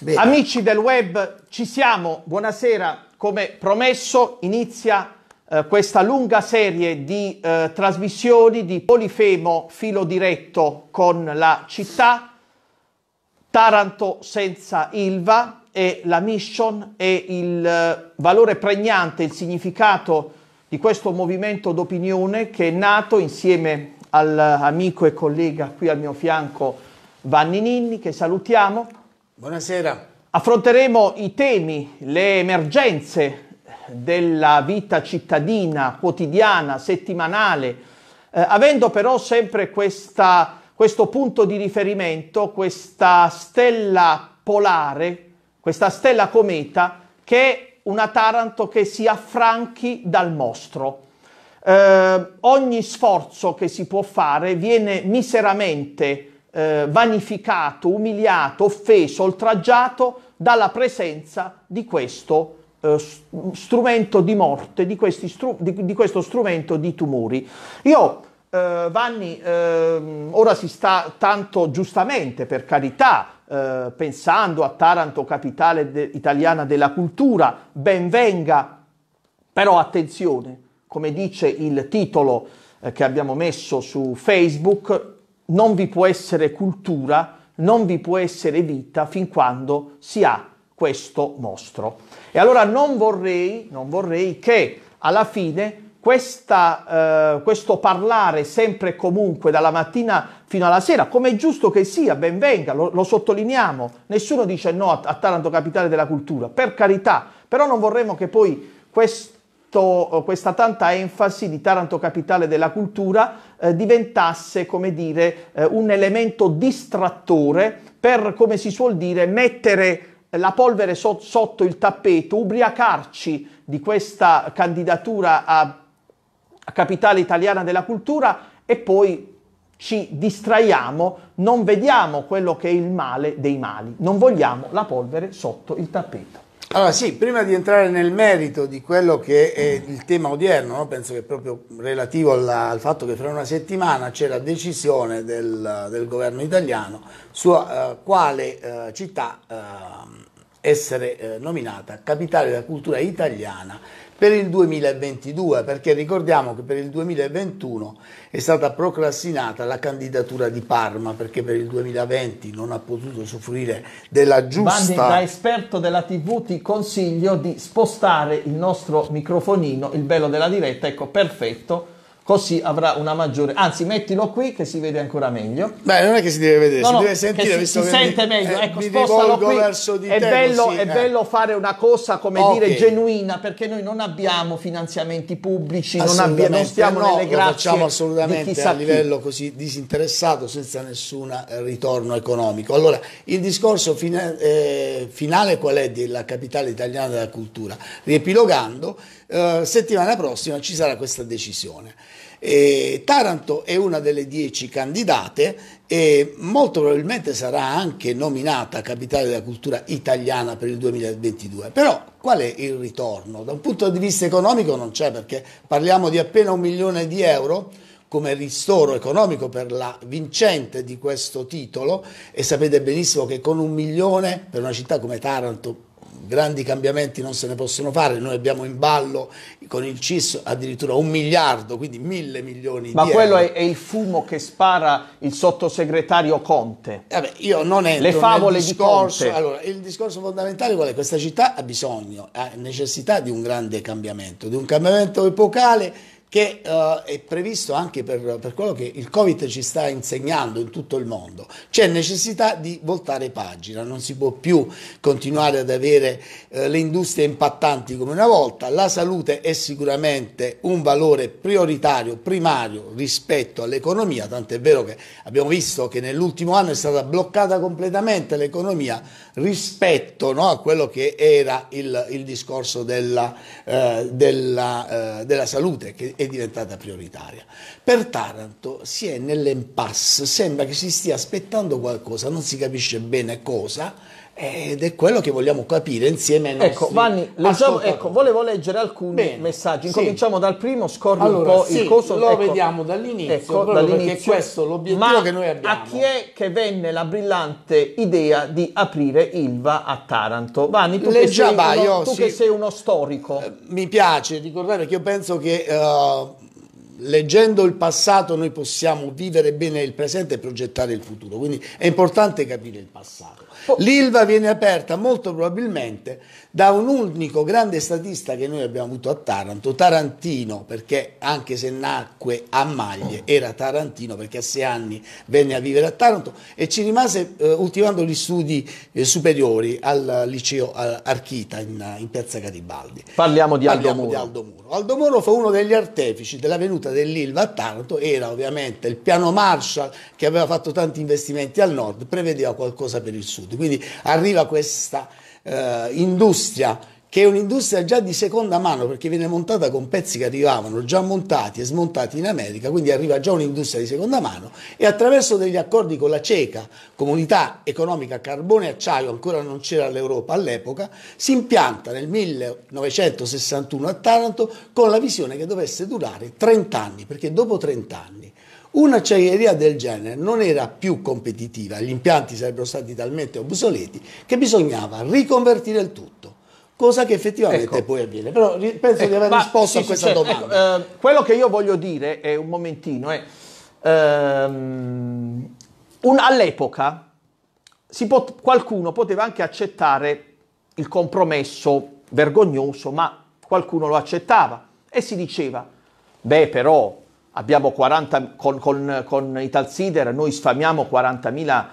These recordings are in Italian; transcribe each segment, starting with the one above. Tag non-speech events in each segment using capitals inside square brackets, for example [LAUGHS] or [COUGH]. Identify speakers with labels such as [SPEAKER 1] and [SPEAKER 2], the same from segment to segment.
[SPEAKER 1] Bene. Amici del web, ci siamo. Buonasera. Come promesso, inizia eh, questa lunga serie di eh, trasmissioni di Polifemo filo diretto con la città, Taranto senza Ilva e la mission e il eh, valore pregnante, il significato di questo movimento d'opinione che è nato insieme all'amico eh, e collega qui al mio fianco Vanni Ninni, che salutiamo Buonasera. Affronteremo i temi, le emergenze della vita cittadina, quotidiana, settimanale, eh, avendo però sempre questa, questo punto di riferimento, questa stella polare, questa stella cometa che è una Taranto che si affranchi dal mostro. Eh, ogni sforzo che si può fare viene miseramente eh, vanificato, umiliato, offeso, oltraggiato dalla presenza di questo eh, strumento di morte, di, stru- di, di, questo strumento di tumori. Io, eh, Vanni, ehm, ora si sta tanto giustamente, per carità, eh, pensando a Taranto, capitale de- italiana della cultura, ben venga, però attenzione, come dice il titolo eh, che abbiamo messo su Facebook, non vi può essere cultura, non vi può essere vita fin quando si ha questo mostro. E allora non vorrei, non vorrei che alla fine questa, eh, questo parlare sempre e comunque dalla mattina fino alla sera, come è giusto che sia, ben venga, lo, lo sottolineiamo, nessuno dice no a, a Taranto Capitale della Cultura, per carità, però non vorremmo che poi questo eh, questa tanta enfasi di Taranto capitale della cultura eh, diventasse, come dire, eh, un elemento distrattore per, come si suol dire, mettere la polvere so- sotto il tappeto, ubriacarci di questa candidatura a capitale italiana della cultura e poi ci distraiamo, non vediamo quello che è il male dei mali, non vogliamo la polvere sotto il tappeto.
[SPEAKER 2] Allora sì, prima di entrare nel merito di quello che è il tema odierno, no? penso che proprio relativo alla, al fatto che fra una settimana c'è la decisione del, del governo italiano su uh, quale uh, città uh, essere eh, nominata capitale della cultura italiana per il 2022, perché ricordiamo che per il 2021 è stata procrastinata la candidatura di Parma, perché per il 2020 non ha potuto soffrire della giusta... Bandi, da
[SPEAKER 1] esperto della TV ti consiglio di spostare il nostro microfonino, il bello della diretta, ecco, perfetto, così avrà una maggiore anzi mettilo qui che si vede ancora meglio beh non è che si deve vedere no, si no, deve sentire si, visto si che sente mi, meglio eh, ecco spostalo qui verso di è, te, bello, così, è eh. bello fare una cosa come okay. dire genuina perché noi non abbiamo finanziamenti pubblici non, abbiamo, non stiamo no, nelle grazie facciamo assolutamente a livello
[SPEAKER 2] chi. così disinteressato senza nessun ritorno economico allora il discorso fine, eh, finale qual è della capitale italiana della cultura riepilogando eh, settimana prossima ci sarà questa decisione eh, Taranto è una delle dieci candidate e molto probabilmente sarà anche nominata capitale della cultura italiana per il 2022. Però qual è il ritorno? Da un punto di vista economico non c'è perché parliamo di appena un milione di euro come ristoro economico per la vincente di questo titolo e sapete benissimo che con un milione per una città come Taranto grandi cambiamenti non se ne possono fare, noi abbiamo in
[SPEAKER 1] ballo con il CIS addirittura un miliardo,
[SPEAKER 2] quindi mille milioni Ma di euro. Ma quello
[SPEAKER 1] è, il fumo che spara il sottosegretario Conte. Vabbè, io non entro Le favole discorso, di Conte.
[SPEAKER 2] Allora, il discorso fondamentale qual è? Questa città ha bisogno, ha necessità di un grande cambiamento, di un cambiamento epocale che uh, è previsto anche per, per, quello che il Covid ci sta insegnando in tutto il mondo. C'è necessità di voltare pagina, non si può più continuare ad avere uh, le industrie impattanti come una volta, la salute è sicuramente un valore prioritario, primario rispetto all'economia, tant'è vero che abbiamo visto che nell'ultimo anno è stata bloccata completamente l'economia rispetto no, a quello che era il, il discorso della, eh, della, eh, della, salute che è diventata prioritaria. Per Taranto si è nell'impasse, sembra che si stia aspettando qualcosa, non si capisce bene cosa, ed è quello che vogliamo capire insieme ai ecco, nostri Ecco, Vanni, leggiamo, ecco
[SPEAKER 1] volevo leggere alcuni Bene, messaggi. Incominciamo sì. dal primo, scorri allora, un po' sì, il coso. Lo ecco, vediamo dall'inizio, ecco, dall'inizio. perché questo è l'obiettivo Ma che noi abbiamo. a chi è che venne la brillante idea di aprire Ilva a Taranto? Vanni, tu, Leggiamo, che, sei uno, tu sì, che sei uno storico. Eh, mi
[SPEAKER 2] piace ricordare che io penso che... Uh, leggendo il passato noi possiamo vivere bene il presente e progettare il futuro, quindi è importante capire il passato. L'ILVA viene aperta molto probabilmente da un unico grande statista che noi abbiamo avuto a Taranto, Tarantino, perché anche se nacque a Maglie era Tarantino perché a sei anni venne a vivere a Taranto e ci rimase eh, ultimando gli studi eh, superiori al liceo Archita in, in, piazza Garibaldi. Parliamo di Aldo Parliamo Muro. Di Aldo Muro. Aldo Muro fu uno degli artefici della venuta tenuta dell'Ilva a Taranto era ovviamente il piano Marshall che aveva fatto tanti investimenti al nord, prevedeva qualcosa per il sud. Quindi arriva questa eh, industria che è un'industria già di seconda mano perché viene montata con pezzi che arrivavano già montati e smontati in America, quindi arriva già un'industria di seconda mano e attraverso degli accordi con la CECA, Comunità Economica Carbone e Acciaio, ancora non c'era l'Europa all'epoca, si impianta nel 1961 a Taranto con la visione che dovesse durare 30 anni, perché dopo 30 anni Un'acciaieria del genere non era più competitiva, gli impianti sarebbero stati talmente obsoleti che bisognava riconvertire il tutto cosa che effettivamente ecco.
[SPEAKER 1] poi avviene. Però
[SPEAKER 2] penso ecco, di aver risposto sì, a questa sì, ecco, domanda.
[SPEAKER 1] Ecco, eh, quello che io voglio dire è un momentino, è ehm, un, all'epoca pot, qualcuno poteva anche accettare il compromesso vergognoso, ma qualcuno lo accettava e si diceva, beh però abbiamo 40, con, con, con i noi sfamiamo 40.000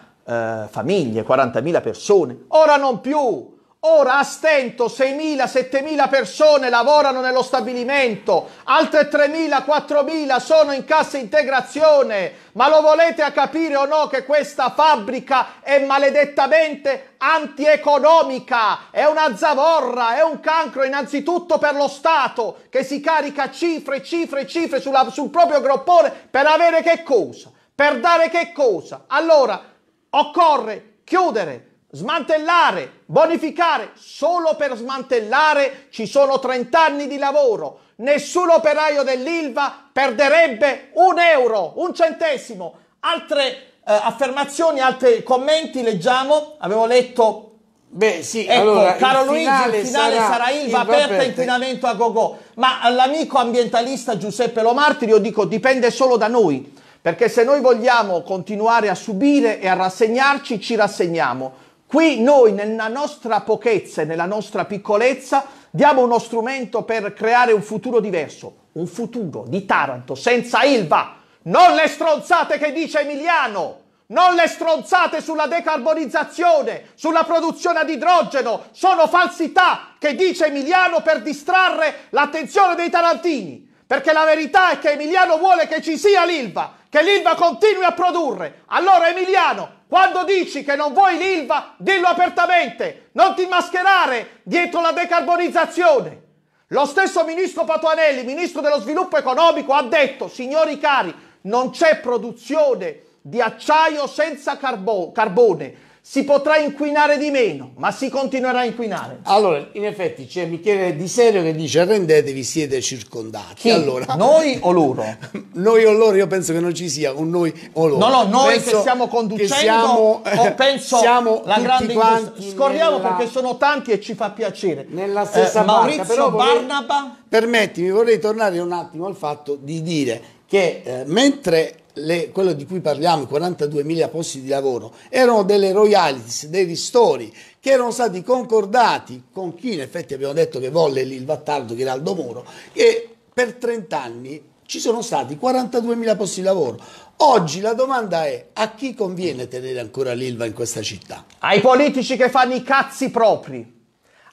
[SPEAKER 1] eh, famiglie, 40.000 persone, ora non più, Ora a stento 6.000-7.000 persone lavorano nello stabilimento, altre 3.000-4.000 sono in cassa integrazione. Ma lo volete a capire o no che questa fabbrica è maledettamente antieconomica? È una zavorra, è un cancro innanzitutto per lo Stato che si carica cifre, cifre, cifre sulla, sul proprio groppone per avere che cosa? Per dare che cosa? Allora occorre chiudere smantellare, bonificare, solo per smantellare ci sono 30 anni di lavoro. Nessun operaio dell'Ilva perderebbe un euro, un centesimo. Altre eh, affermazioni, altri commenti leggiamo. Avevo letto Beh, sì, ecco, allora, caro il Luigi, finale il finale sarà, sarà Ilva aperta aperta inquinamento a gogo. Ma all'amico ambientalista Giuseppe Lomartiri io dico dipende solo da noi, perché se noi vogliamo continuare a subire e a rassegnarci, ci rassegniamo Qui noi nella nostra pochezza e nella nostra piccolezza diamo uno strumento per creare un futuro diverso, un futuro di Taranto senza Ilva. Non le stronzate che dice Emiliano, non le stronzate sulla decarbonizzazione, sulla produzione ad idrogeno, sono falsità che dice Emiliano per distrarre l'attenzione dei tarantini. Perché la verità è che Emiliano vuole che ci sia l'Ilva, che l'Ilva continui a produrre. Allora Emiliano, quando dici che non vuoi l'ILVA, dillo apertamente, non ti mascherare dietro la decarbonizzazione. Lo stesso ministro Patuanelli, ministro dello sviluppo economico, ha detto, signori cari, non c'è produzione di acciaio senza carbo- carbone si potrà inquinare di meno, ma si continuerà a inquinare. Allora,
[SPEAKER 2] in effetti c'è Michele Di Serio che dice arrendetevi, siete circondati. Chi? Allora, noi o loro? [LAUGHS] noi o loro, io penso che non ci sia
[SPEAKER 1] un noi o loro. No, no, noi penso che stiamo conducendo, che siamo, eh, penso siamo la grande quanti Scorriamo nella... perché sono tanti e ci fa piacere. Nella stessa eh, Maurizio barca, però Barnaba. Vorrei,
[SPEAKER 2] permettimi, vorrei tornare un attimo al fatto di dire che eh, mentre le, quello di cui parliamo, i 42.000 posti di lavoro, erano delle royalties, dei ristori che erano stati concordati con chi in effetti abbiamo detto che volle il Vattardo, che era Aldo Moro, che per 30 anni ci sono stati 42.000 posti di lavoro.
[SPEAKER 1] Oggi la domanda è a chi conviene tenere ancora l'Ilva in questa città? Ai politici che fanno i cazzi propri,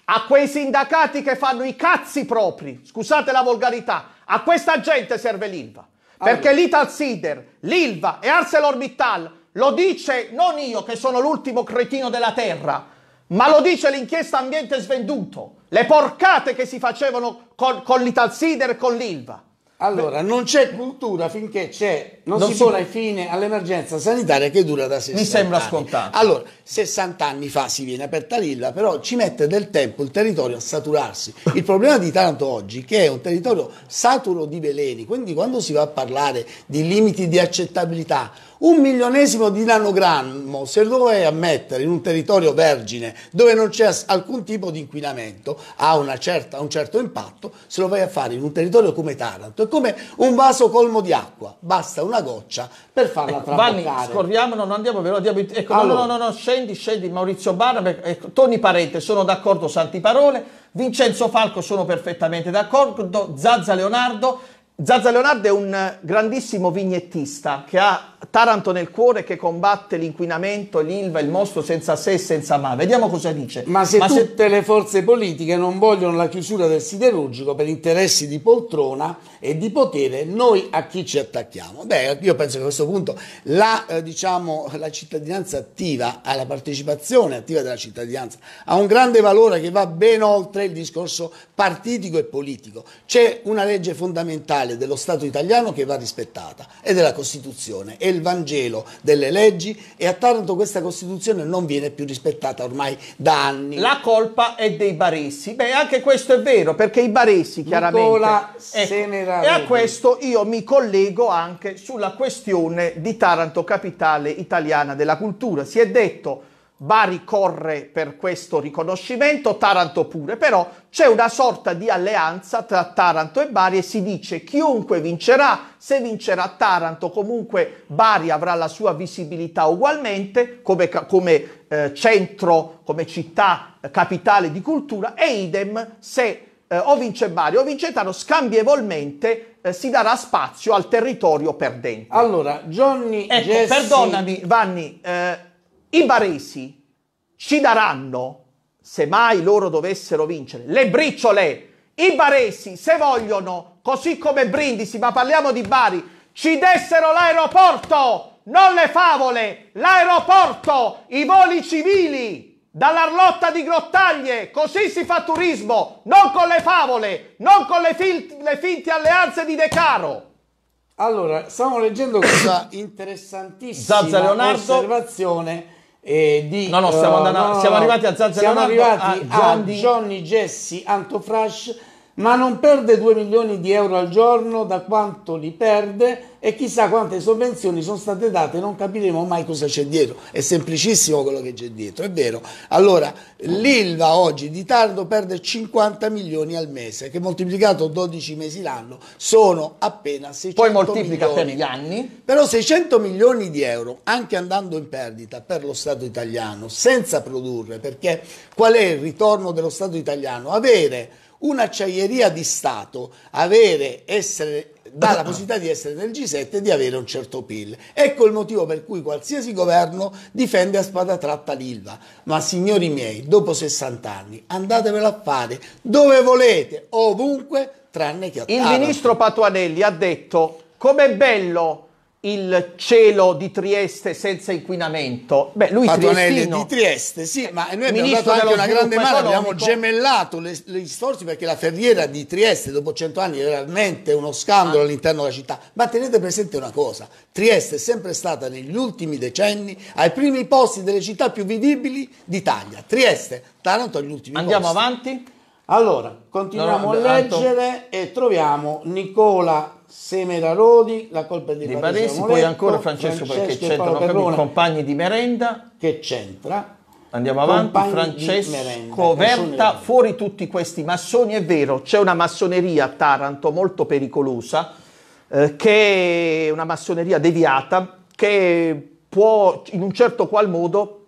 [SPEAKER 1] a quei sindacati che fanno i cazzi propri, scusate la volgarità, a questa gente serve l'Ilva. Perché Perché l'Italsider, l'Ilva e ArcelorMittal lo dice non io che sono l'ultimo cretino della terra, ma lo dice l'inchiesta ambiente svenduto, le porcate che si facevano con, con l'Italsider e con l'Ilva. Allora, non c'è cultura finché c'è, non, non si, si pone
[SPEAKER 2] fine all'emergenza sanitaria che dura da 60 anni. Mi sembra anni. scontato. Allora, 60 anni fa si viene aperta l'illa, però ci mette del tempo il territorio a saturarsi. Il problema di Taranto oggi è che è un territorio saturo di veleni, quindi quando si va a parlare di limiti di accettabilità un milionesimo di nanogrammo, se lo vuoi a mettere in un territorio vergine dove non c'è alcun tipo di inquinamento, ha certa, un certo impatto, se lo vai a fare in un territorio come Taranto, è come un vaso colmo di acqua, basta una goccia
[SPEAKER 1] per farla ecco, traboccare. Vanni, scordiamolo, non andiamo veloce, andiamo, ecco, allora. no, no, no, no, scendi, scendi, Maurizio Barra, ecco, Toni Parente, sono d'accordo, Santi Parole, Vincenzo Falco sono perfettamente d'accordo, Zazza Leonardo, Zazza Leonardo è un grandissimo vignettista che ha Taranto nel cuore che combatte l'inquinamento, l'ilva, il mostro senza se e senza ma. Vediamo cosa dice. Ma se ma tutte se... le forze politiche non vogliono la chiusura del siderurgico per
[SPEAKER 2] interessi di poltrona e di potere, noi a chi ci attacchiamo? Beh, io penso che a questo punto la, eh, diciamo, la cittadinanza attiva, eh, la partecipazione attiva della cittadinanza, ha un grande valore che va ben oltre il discorso partitico e politico. C'è una legge fondamentale morale dello Stato italiano che va rispettata ed è la Costituzione, è il Vangelo delle leggi e a Taranto questa Costituzione non viene più rispettata ormai
[SPEAKER 1] da anni. La colpa è dei baressi, Beh, anche questo è vero perché i baressi chiaramente... Nicola ecco, e a questo io mi collego anche sulla questione di Taranto, capitale italiana della cultura. Si è detto Bari corre per questo riconoscimento, Taranto pure, però c'è una sorta di alleanza tra Taranto e Bari e si dice chiunque vincerà, se vincerà Taranto comunque Bari avrà la sua visibilità ugualmente come, come eh, centro, come città eh, capitale di cultura e idem se eh, o vince Bari o vince Taranto scambievolmente eh, si darà spazio al territorio perdente. Allora, Johnny... Ecco, Jesse... perdonami Vanni... Eh, i baresi ci daranno, se mai loro dovessero vincere, le briciole. I baresi, se vogliono, così come Brindisi, ma parliamo di Bari, ci dessero l'aeroporto, non le favole, l'aeroporto, i voli civili dall'Arlotta di Grottaglie, così si fa turismo, non con le favole, non con le, fil- le finte alleanze di De Caro. Allora, stiamo leggendo questa [COUGHS]
[SPEAKER 2] interessantissima osservazione eh, di, no, no, stiamo, eh, andando, uh, no, siamo no, arrivati a Zalzano. Siamo arrivati a, Johnny, Jesse, Anto ma non perde 2 milioni di euro al giorno da quanto li perde e chissà quante sovvenzioni sono state date, non capiremo mai cosa c'è dietro. È semplicissimo quello che c'è dietro, è vero. Allora, l'ILVA oggi di tardo perde 50 milioni al mese, che moltiplicato 12 mesi l'anno sono appena 600 milioni. Poi moltiplica milioni. per gli anni. Però 600 milioni di euro, anche andando in perdita per lo Stato italiano, senza produrre, perché qual è il ritorno dello Stato italiano? Avere un'acciaieria di Stato avere, essere, dà la possibilità di essere nel G7 e di avere un certo PIL. Ecco il motivo per cui qualsiasi governo difende a spada tratta l'ILVA. Ma signori miei, dopo 60 anni, andatevela a fare dove volete, ovunque,
[SPEAKER 1] tranne che a Taranto. Il ministro Patuanelli ha detto, com'è bello il cielo di Trieste senza inquinamento. Beh, lui Padronelli di Trieste, sì, ma noi abbiamo dato anche una grande mano, abbiamo
[SPEAKER 2] gemellato gli sforzi perché la ferriera di Trieste dopo cento anni è realmente uno scandalo ah. all'interno della città. Ma tenete presente una cosa, Trieste è sempre stata negli ultimi decenni ai primi posti delle città più vivibili d'Italia. Trieste, Taranto agli ultimi Andiamo posti. Andiamo avanti? Allora, continuiamo no, no, a leggere Anto. e troviamo Nicola Semera Rodi, la colpa è di, di Baresi, Moletto, poi ancora Francesco, Francesco perché c'entrano Perrone,
[SPEAKER 1] compagni di merenda. Che c'entra? Andiamo avanti, Francesco merenda, Verta, fuori tutti questi massoni, è vero, c'è una massoneria a Taranto molto pericolosa, eh, che è una massoneria deviata, che può in un certo qual modo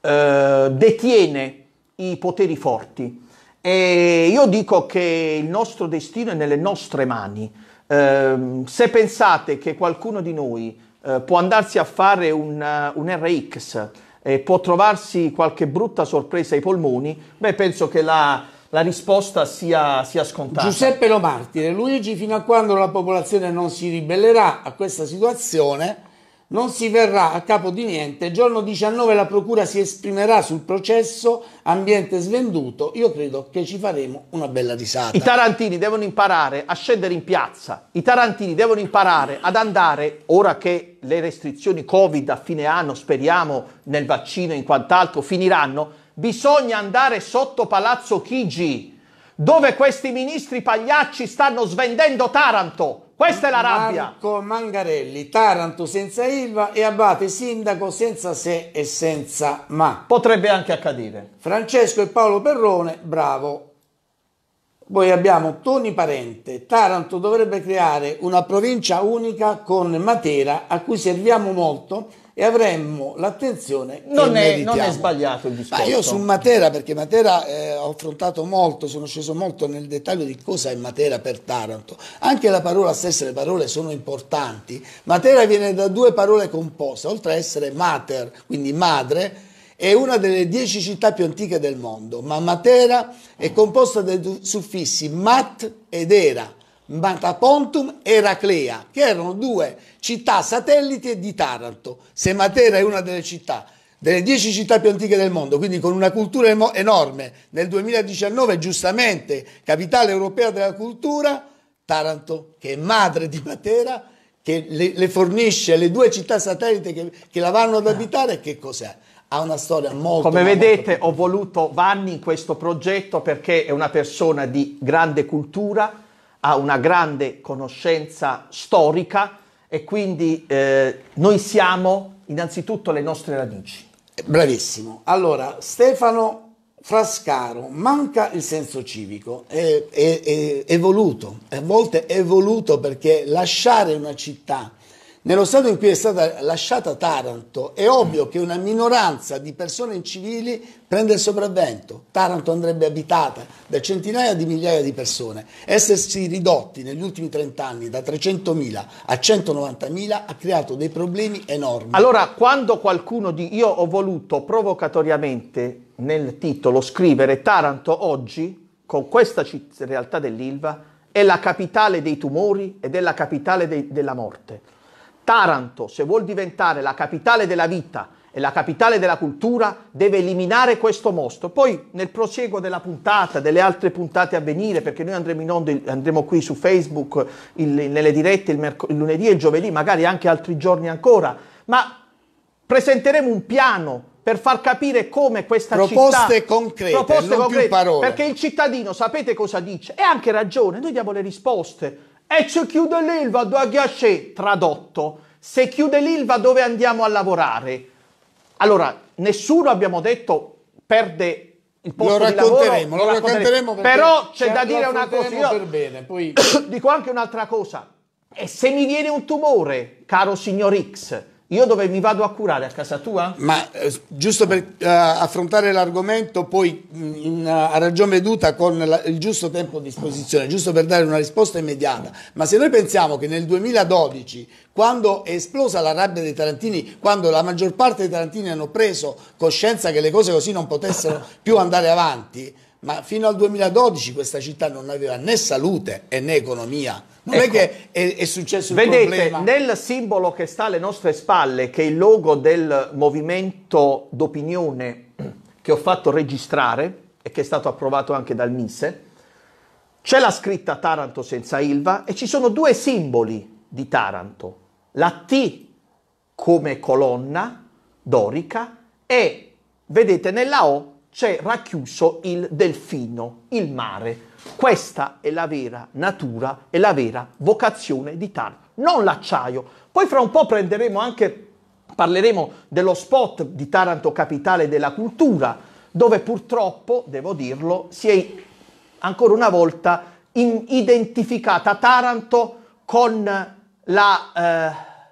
[SPEAKER 1] eh, detiene i poteri forti. E io dico che il nostro destino è nelle nostre mani Ehm, se pensate che qualcuno di noi eh, può andarsi a fare un, eh, un RX e può trovarsi qualche brutta sorpresa ai polmoni, beh, penso che la, la risposta sia, sia, scontata. Giuseppe Lomartire, Luigi, fino a quando la popolazione non si ribellerà a questa situazione,
[SPEAKER 2] non si verrà a capo di niente. Il giorno 19 la Procura si esprimerà sul
[SPEAKER 1] processo, ambiente svenduto. Io credo che ci faremo una bella risata. I tarantini devono imparare a scendere in piazza. I tarantini devono imparare ad andare, ora che le restrizioni Covid a fine anno, speriamo nel vaccino e in quant'altro, finiranno. Bisogna andare sotto Palazzo Chigi, dove questi ministri pagliacci stanno svendendo Taranto questa è la rabbia. Marco Mangarelli, Taranto
[SPEAKER 2] senza Ilva e Abate sindaco senza se e senza ma. Potrebbe
[SPEAKER 1] anche accadere.
[SPEAKER 2] Francesco e Paolo Perrone, bravo. Poi abbiamo Toni Parente, Taranto dovrebbe creare una provincia unica con Matera a cui serviamo molto e avremmo l'attenzione non è, non è sbagliato il discorso. Ma io su Matera, perché Matera eh, ho affrontato molto, sono sceso molto nel dettaglio di cosa è Matera per Taranto. Anche la parola stessa, le parole sono importanti. Matera viene da due parole composte, oltre a essere mater, quindi madre, è una delle dieci città più antiche del mondo, ma Matera è composta dai suffissi mat ed era Matapontum e Eraclea, che erano due città satellite di Taranto. Se Matera è una delle città, delle dieci città più antiche del mondo, quindi con una cultura enorme, nel 2019 giustamente capitale europea della cultura, Taranto, che è madre di Matera, che le, le fornisce le due città satellite che, che la vanno ad ah. abitare, che cos'è? ha una storia molto... Come vedete
[SPEAKER 1] molto... ho voluto Vanni in questo progetto perché è una persona di grande cultura, ha una grande conoscenza storica e quindi eh, noi siamo innanzitutto le nostre radici.
[SPEAKER 2] Bravissimo. Allora, Stefano Frascaro, manca il senso civico, è, è, è, è voluto, a volte è voluto perché lasciare una città nello stato in cui è stata lasciata Taranto è ovvio che una minoranza di persone incivili prende il sopravvento. Taranto andrebbe abitata da centinaia di migliaia di persone. Essersi ridotti negli ultimi 30 anni da 300.000 a 190.000 ha creato dei problemi enormi. Allora,
[SPEAKER 1] quando qualcuno di io ho voluto provocatoriamente nel titolo scrivere Taranto oggi, con questa realtà dell'Ilva, è la capitale dei tumori ed è la capitale dei, della morte. Taranto, se vuol diventare la capitale della vita e la capitale della cultura, deve eliminare questo mostro. Poi nel prosieguo della puntata, delle altre puntate a venire, perché noi andremo, in onda, andremo qui su Facebook il, nelle dirette il, merc- il lunedì e il giovedì, magari anche altri giorni ancora, ma presenteremo un piano per far capire come questa proposte città concrete, proposte non più parole. perché il cittadino sapete cosa dice e ha anche ragione, noi diamo le risposte e se chiude l'Ilva, do a ghiacce, tradotto. Se chiude l'Ilva dove andiamo a lavorare? Allora, nessuno abbiamo detto perde il posto lo racconteremo, lavoro, lo, racconteremo, perché, però c'è da dire una cosa io bene, poi... [COUGHS] dico anche un'altra cosa e se mi viene un tumore caro signor X io dove mi vado a curare? A casa tua? Ma eh, giusto per eh, affrontare
[SPEAKER 2] l'argomento, poi mm, in, a ragione veduta con la, il giusto tempo a disposizione, giusto per dare una risposta immediata. Ma se noi pensiamo che nel 2012, quando è esplosa la rabbia dei Tarantini, quando la maggior parte dei Tarantini hanno preso coscienza che le cose così non potessero [LAUGHS] più andare avanti, ma fino al 2012 questa città non aveva né salute
[SPEAKER 1] né economia non ecco. è che è, è successo il Vedete, problema. nel simbolo che sta alle nostre spalle, che è il logo del movimento d'opinione che ho fatto registrare e che è stato approvato anche dal MISE, c'è la scritta Taranto senza Ilva e ci sono due simboli di Taranto, la T come colonna dorica e vedete nella O c'è racchiuso il delfino, il mare. Questa è la vera natura e la vera vocazione di Taranto, non l'acciaio. Poi fra un po' prenderemo anche, parleremo dello spot di Taranto Capitale della Cultura, dove purtroppo, devo dirlo, si è ancora una volta identificata Taranto con la, eh,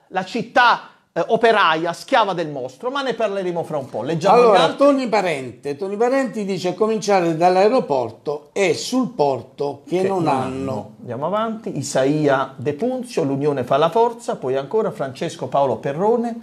[SPEAKER 1] la città eh, operaia, schiava del mostro, ma ne parleremo fra un po'. Leggiamo allora, Tony Parente. Tony Parenti dice a cominciare dall'aeroporto e sul porto che, che non hanno. hanno. Andiamo avanti, Isaia De Punzio, l'Unione fa la forza, poi ancora Francesco Paolo Perrone.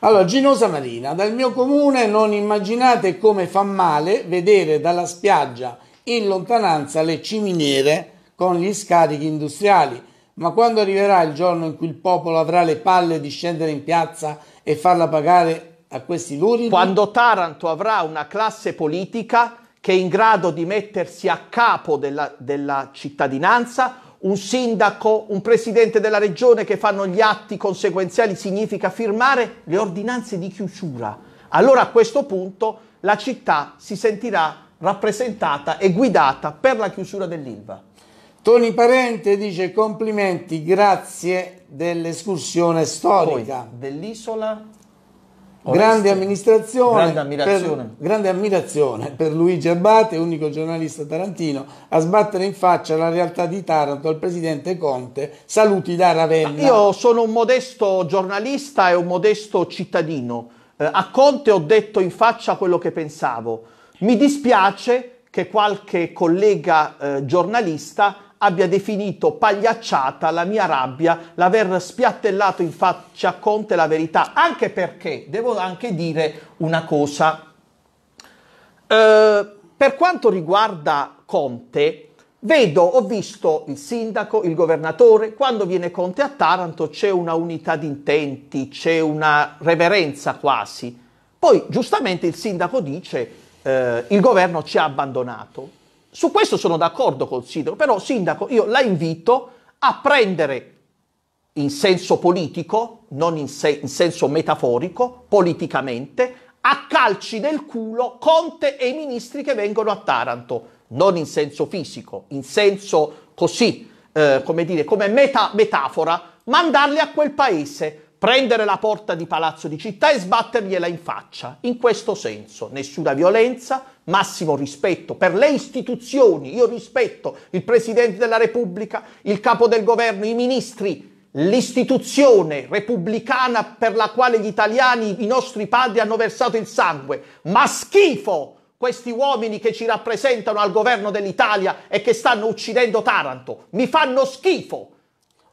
[SPEAKER 1] Allora, Ginosa Marina, dal mio comune non immaginate come fa
[SPEAKER 2] male vedere dalla spiaggia in lontananza le ciminiere con gli scarichi industriali ma quando arriverà il giorno in cui il popolo avrà le palle di scendere in
[SPEAKER 1] piazza e farla pagare a questi luridi? Quando Taranto avrà una classe politica che è in grado di mettersi a capo della, della cittadinanza, un sindaco, un presidente della regione che fanno gli atti conseguenziali significa firmare le ordinanze di chiusura. Allora a questo punto la città si sentirà rappresentata e guidata per la chiusura dell'Ilva. Tony Parente dice complimenti, grazie dell'escursione storica. Poi, dell'isola? Grande amministrazione, grande, per,
[SPEAKER 2] grande ammirazione per Luigi Abbate, unico giornalista tarantino, a sbattere in faccia la realtà di
[SPEAKER 1] Taranto al presidente Conte. Saluti da Ravenna. Io sono un modesto giornalista e un modesto cittadino. Eh, a Conte ho detto in faccia quello che pensavo. Mi dispiace che qualche collega eh, giornalista abbia definito pagliacciata la mia rabbia, l'aver spiattellato in faccia a Conte la verità, anche perché devo anche dire una cosa. Eh, per quanto riguarda Conte, vedo, ho visto il sindaco, il governatore, quando viene Conte a Taranto c'è una unità di intenti, c'è una reverenza quasi. Poi giustamente il sindaco dice eh, il governo ci ha abbandonato. Su questo sono d'accordo con sindaco, però sindaco io la invito a prendere in senso politico, non in, se- in senso metaforico, politicamente, a calci nel culo Conte e i ministri che vengono a Taranto, non in senso fisico, in senso così, eh, come dire, come meta- metafora, mandarli a quel paese prendere la porta di palazzo di città e sbattergliela in faccia. In questo senso, nessuna violenza, massimo rispetto per le istituzioni. Io rispetto il Presidente della Repubblica, il Capo del Governo, i ministri, l'istituzione repubblicana per la quale gli italiani, i nostri padri hanno versato il sangue. Ma schifo questi uomini che ci rappresentano al governo dell'Italia e che stanno uccidendo Taranto. Mi fanno schifo.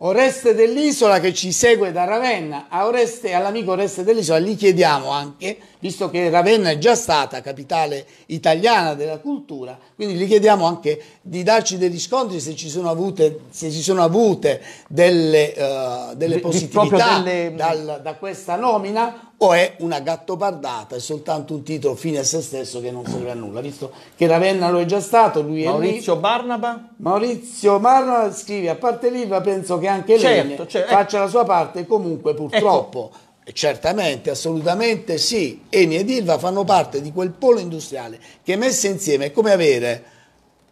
[SPEAKER 1] Oreste dell'Isola che ci segue da Ravenna, Oreste,
[SPEAKER 2] all'amico Oreste dell'Isola gli chiediamo anche, visto che Ravenna è già stata capitale italiana della cultura, quindi gli chiediamo anche di darci degli scontri se ci sono avute, ci sono avute delle, uh, delle, positività delle... Dal, da questa nomina o è una gattopardata, è soltanto un titolo fine a se stesso che non serve a nulla, visto che Ravenna lo è già stato, lui Maurizio è Maurizio
[SPEAKER 1] Barnaba?
[SPEAKER 2] Maurizio Barnaba scrive, a parte l'IVA penso che anche certo, lei cioè, faccia ecco. la sua parte, comunque ecco. purtroppo... Ecco. Certamente, assolutamente sì. Eni ed Ilva fanno parte di quel polo industriale che messo insieme è come avere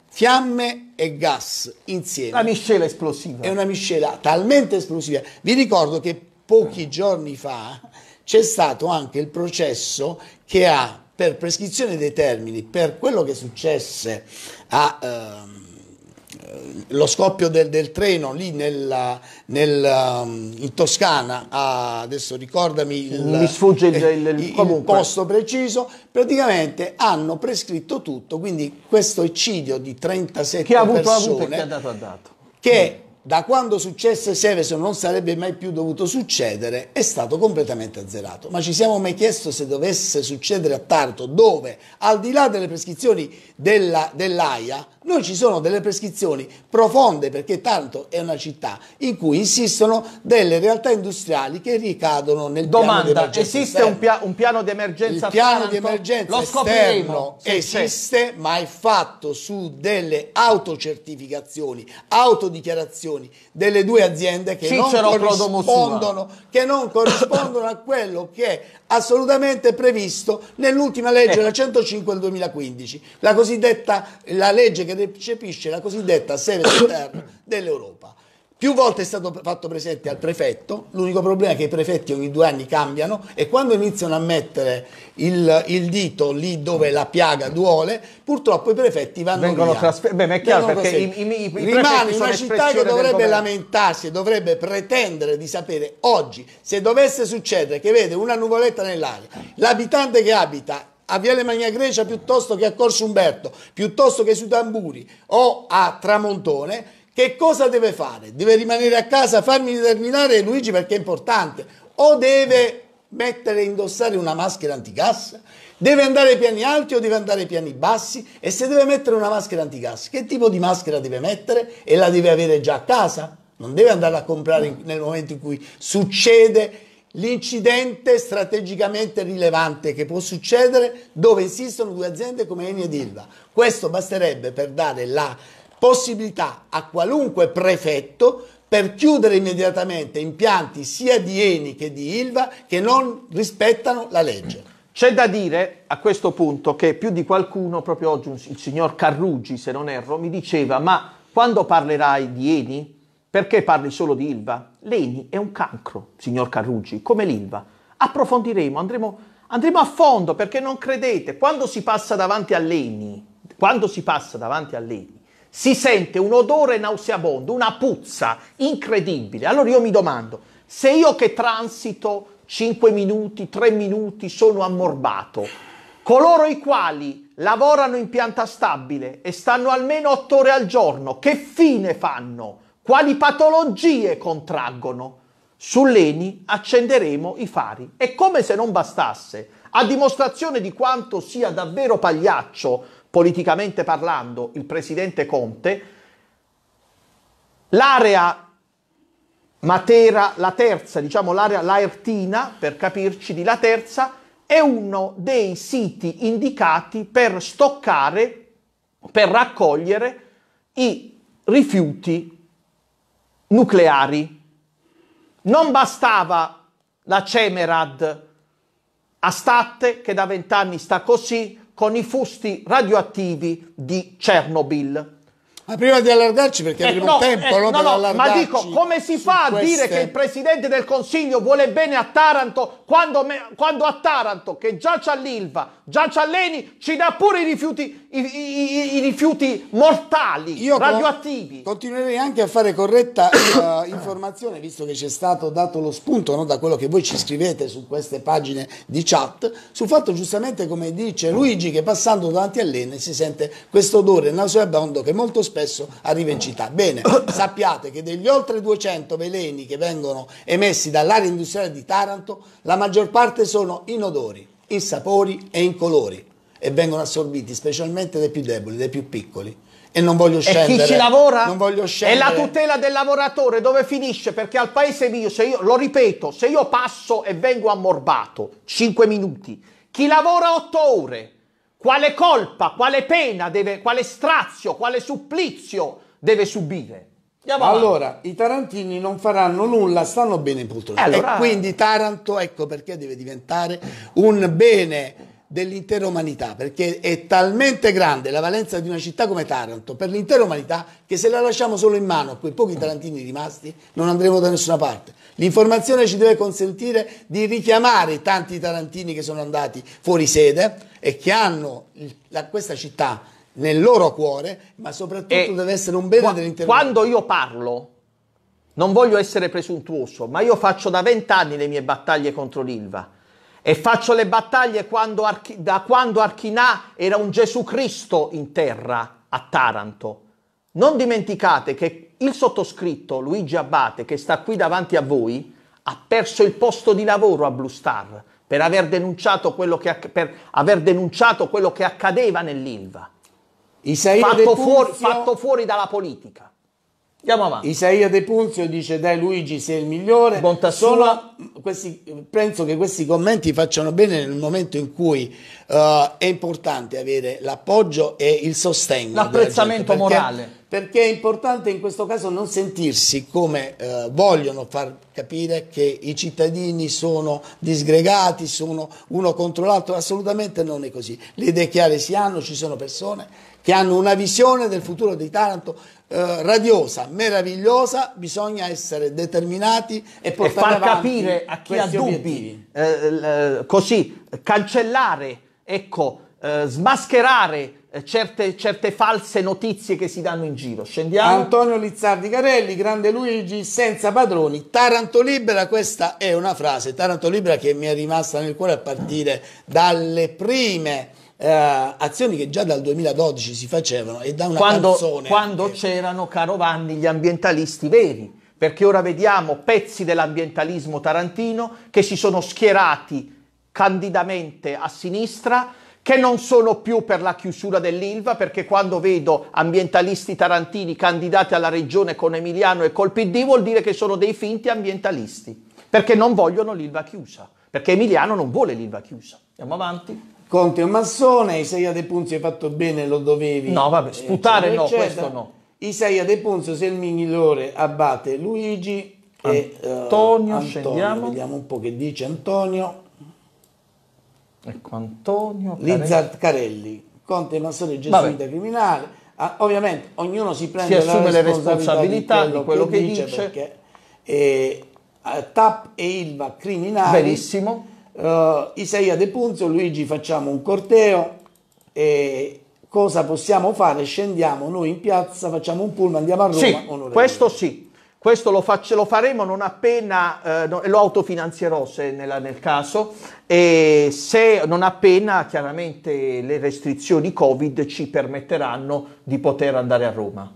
[SPEAKER 2] fiamme e gas insieme. Una miscela esplosiva. È una miscela talmente esplosiva. Vi ricordo che pochi giorni fa c'è stato anche il processo che ha per prescrizione dei termini, per quello che successe a... Ehm, lo scoppio del, del treno lì nella, nella, ehm, in Toscana, adesso ricordami il, Mi sfugge il, eh, il, il posto preciso, praticamente hanno prescritto tutto, quindi questo eccidio di 37 che ha avuto, persone avuto che ha
[SPEAKER 1] dato ha dato.
[SPEAKER 2] Che mm da quando successe Seveson non sarebbe mai più dovuto succedere, è stato completamente azzerato. Ma ci siamo mai chiesto se dovesse succedere a Tarto, dove al di là delle prescrizioni della, dell'AIA, noi ci sono delle prescrizioni profonde perché tanto è una città in cui insistono delle realtà industriali che ricadono nel Domanda, esiste un,
[SPEAKER 1] pia- un, piano di emergenza? Il piano di emergenza lo esterno sì,
[SPEAKER 2] esiste c'è. ma è fatto su delle autocertificazioni, autodichiarazioni delle due aziende che, non corrispondono, che non corrispondono a quello che assolutamente previsto nell'ultima legge, eh. la 105 del 2015, la, la legge che recepisce la cosiddetta sede esterna [COUGHS] dell'Europa. Più volte è stato fatto presente al prefetto, l'unico problema è che i prefetti ogni due anni cambiano e quando iniziano a mettere il, il dito lì dove la piaga duole, purtroppo i prefetti vanno Vengono trasferiti. Beh, ma è chiaro Vengono perché i,
[SPEAKER 1] i, i rimane una città che dovrebbe
[SPEAKER 2] lamentarsi dovrebbe pretendere di sapere oggi se dovesse succedere che vede una nuvoletta nell'aria, l'abitante che abita a Viale Magna Grecia piuttosto che a Corso Umberto, piuttosto che sui Tamburi o a Tramontone, che cosa deve fare? Deve rimanere a casa, farmi determinare Luigi perché è importante, o deve mettere e indossare una maschera antigas? Deve andare ai piani alti o deve andare ai piani bassi? E se deve mettere una maschera antigas, che tipo di maschera deve mettere e la deve avere già a casa? Non deve andare a comprare nel momento in cui succede l'incidente strategicamente rilevante che può succedere dove esistono due aziende come Eni ed Ilva. Questo basterebbe per dare la possibilità a qualunque prefetto per chiudere immediatamente impianti sia di Eni che di Ilva
[SPEAKER 1] che non rispettano la legge. C'è da dire a questo punto che più di qualcuno, proprio oggi il signor Carruggi, se non erro, mi diceva ma quando parlerai di Eni, perché parli solo di Ilva? L'Eni è un cancro, signor Carruggi, come l'Ilva. Approfondiremo, andremo, andremo a fondo perché non credete, quando si passa davanti all'Eni, quando si passa davanti all'Eni, si sente un odore nauseabondo, una puzza incredibile. Allora io mi domando, se io che transito 5 minuti, 3 minuti sono ammorbato, coloro i quali lavorano in pianta stabile e stanno almeno 8 ore al giorno, che fine fanno? Quali patologie contraggono? Sull'ENI accenderemo i fari. E come se non bastasse, a dimostrazione di quanto sia davvero pagliaccio politicamente parlando, il presidente Conte, l'area Matera, la terza, diciamo l'area Laertina, per capirci, di La Terza, è uno dei siti indicati per stoccare, per raccogliere i rifiuti nucleari. Non bastava la Cemerad a Statte, che da vent'anni sta così, con i fusti radioattivi di Chernobyl. Ma prima di allargarci, perché eh, avremo no, tempo eh, no, no, no Ma dico, come si fa a queste... dire che il Presidente del Consiglio vuole bene a Taranto quando, me, quando a Taranto, che già c'ha l'Ilva, già c'ha l'Eni, ci dà pure i rifiuti, i, i, i rifiuti mortali, Io radioattivi? Con, continuerei anche a
[SPEAKER 2] fare corretta uh, [COUGHS] informazione, visto che ci è stato dato lo spunto no, da quello che voi ci scrivete su queste pagine di chat, sul fatto giustamente, come dice Luigi, che passando davanti all'Eni si sente questo odore nauseabondo che molto spesso spesso arriva in città. Bene, [COUGHS] sappiate che degli oltre 200 veleni che vengono emessi dall'area industriale di Taranto, la maggior parte sono inodori, insapori e incolori e vengono assorbiti specialmente dai più deboli, dai più piccoli. E non voglio scendere. E chi ci lavora? Non
[SPEAKER 1] voglio scendere. E la tutela del lavoratore dove finisce? Perché al paese mio, se io, lo ripeto, se io passo e vengo ammorbato 5 minuti, chi lavora 8 ore quale colpa, quale pena, deve, quale strazio, quale supplizio deve subire. Andiamo Allora,
[SPEAKER 2] i tarantini non faranno nulla, stanno bene in punto. Eh, allora... E quindi
[SPEAKER 1] Taranto, ecco
[SPEAKER 2] perché deve diventare un bene dell'intera umanità, perché è talmente grande la valenza di una città come Taranto per l'intera umanità che se la lasciamo solo in mano a quei pochi tarantini rimasti non andremo da nessuna parte. L'informazione ci deve consentire di richiamare i tanti tarantini che sono andati fuori sede, e che hanno la, questa
[SPEAKER 1] città nel loro cuore, ma soprattutto e deve essere un bene qua, dell'intero Quando io parlo, non voglio essere presuntuoso, ma io faccio da vent'anni le mie battaglie contro l'Ilva e faccio le battaglie quando Archi, da quando Archinà era un Gesù Cristo in terra a Taranto. Non dimenticate che il sottoscritto Luigi Abate, che sta qui davanti a voi, ha perso il posto di lavoro a Blue Star per aver denunciato quello che, ac- denunciato quello che accadeva nell'Ilva, fatto, fuori, fatto fuori dalla politica. Andiamo
[SPEAKER 2] avanti. Isaia De Punzio dice: Dai, Luigi, sei il migliore. Bontà solo. Mm, questi, penso che questi commenti facciano bene nel momento in cui uh, è importante avere l'appoggio e il sostegno. L'apprezzamento perché, morale. Perché è importante in questo caso non sentirsi come uh, vogliono far capire che i cittadini sono disgregati, sono uno contro l'altro. Assolutamente non è così. Le idee chiare si hanno, ci sono persone che hanno una visione del futuro di Taranto eh, radiosa, meravigliosa, bisogna essere determinati e portare e far capire a chi ha dubbi,
[SPEAKER 1] eh, eh, così cancellare, ecco, eh, smascherare eh, Certe, certe, false notizie che si danno in giro. Scendiamo. Antonio Lizzardi Carelli,
[SPEAKER 2] grande Luigi, senza padroni. Taranto libera, questa è una frase, Taranto libera che mi è rimasta nel cuore a partire dalle prime eh, azioni che già
[SPEAKER 1] dal 2012 si facevano e da una quando, canzone quando che... c'erano caro Vanni gli ambientalisti veri perché ora vediamo pezzi dell'ambientalismo tarantino che si sono schierati candidamente a sinistra che non sono più per la chiusura dell'Ilva, perché quando vedo ambientalisti tarantini candidati alla regione con Emiliano e col PD vuol dire che sono dei finti ambientalisti, perché non vogliono l'Ilva chiusa, perché Emiliano non vuole l'Ilva chiusa. Andiamo avanti. Conte è un massone, Isaia De Punzi hai
[SPEAKER 2] fatto bene, lo dovevi. No, vabbè, eh, sputare eccetera, no, eccetera. questo no. Isaia De Punzio, se il migliore abbatte Luigi e Antonio, uh, Antonio, scendiamo. Vediamo un po' che dice Antonio.
[SPEAKER 1] Ecco Antonio. Lizard
[SPEAKER 2] Carelli, Conte è Massone Gesuita Criminale. Ah, ovviamente ognuno si prende si assume le responsabilità di quello, di quello che, che, dice. dice. Perché, eh, TAP e ILVA Criminale. Benissimo Uh, eh, Isaia De Punzio, Luigi facciamo un corteo e
[SPEAKER 1] cosa possiamo fare? Scendiamo noi in piazza, facciamo un pullman, andiamo a Roma. Sì, questo sì, questo lo, fac- lo faremo non appena, eh, lo autofinanzierò se nella, nel caso, e se non appena chiaramente le restrizioni Covid ci permetteranno di poter andare a Roma.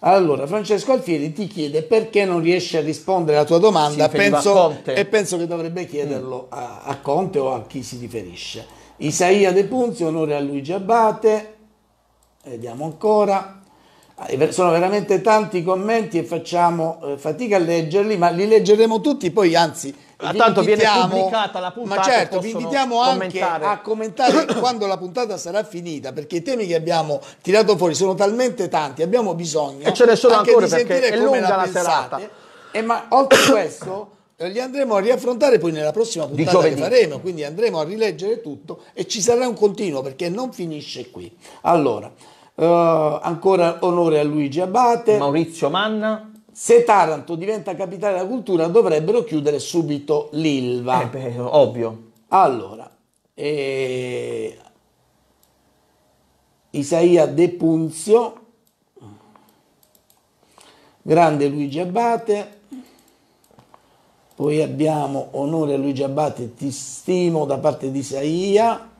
[SPEAKER 1] Allora, Francesco Alfieri ti chiede perché non riesce a rispondere alla tua domanda penso, e
[SPEAKER 2] penso che dovrebbe chiederlo mm. a, a, Conte o a chi si riferisce. Isaia De Punzi, onore a Luigi Abate, vediamo ancora. Ah, sono veramente tanti commenti e facciamo eh, fatica a leggerli, ma li leggeremo tutti, poi anzi Ah, tanto viene pubblicata
[SPEAKER 1] la puntata. Ma certo, vi invitiamo anche a
[SPEAKER 2] commentare [COUGHS] quando la puntata sarà finita, perché i temi che abbiamo tirato fuori sono talmente tanti, abbiamo bisogno e ce ne sono anche di sentire è come la, la serata. E eh, ma oltre a questo eh, li andremo a riaffrontare poi nella prossima puntata che faremo, quindi andremo a rileggere tutto e ci sarà un continuo perché non finisce qui. Allora, uh, ancora onore a Luigi Abate, Maurizio Manna, se Taranto diventa capitale della cultura dovrebbero chiudere subito l'Ilva. Eh beh,
[SPEAKER 1] ovvio. Allora, eh,
[SPEAKER 2] Isaia De Punzio, grande Luigi Abate, poi abbiamo onore a Luigi Abate, ti stimo da parte di Isaia.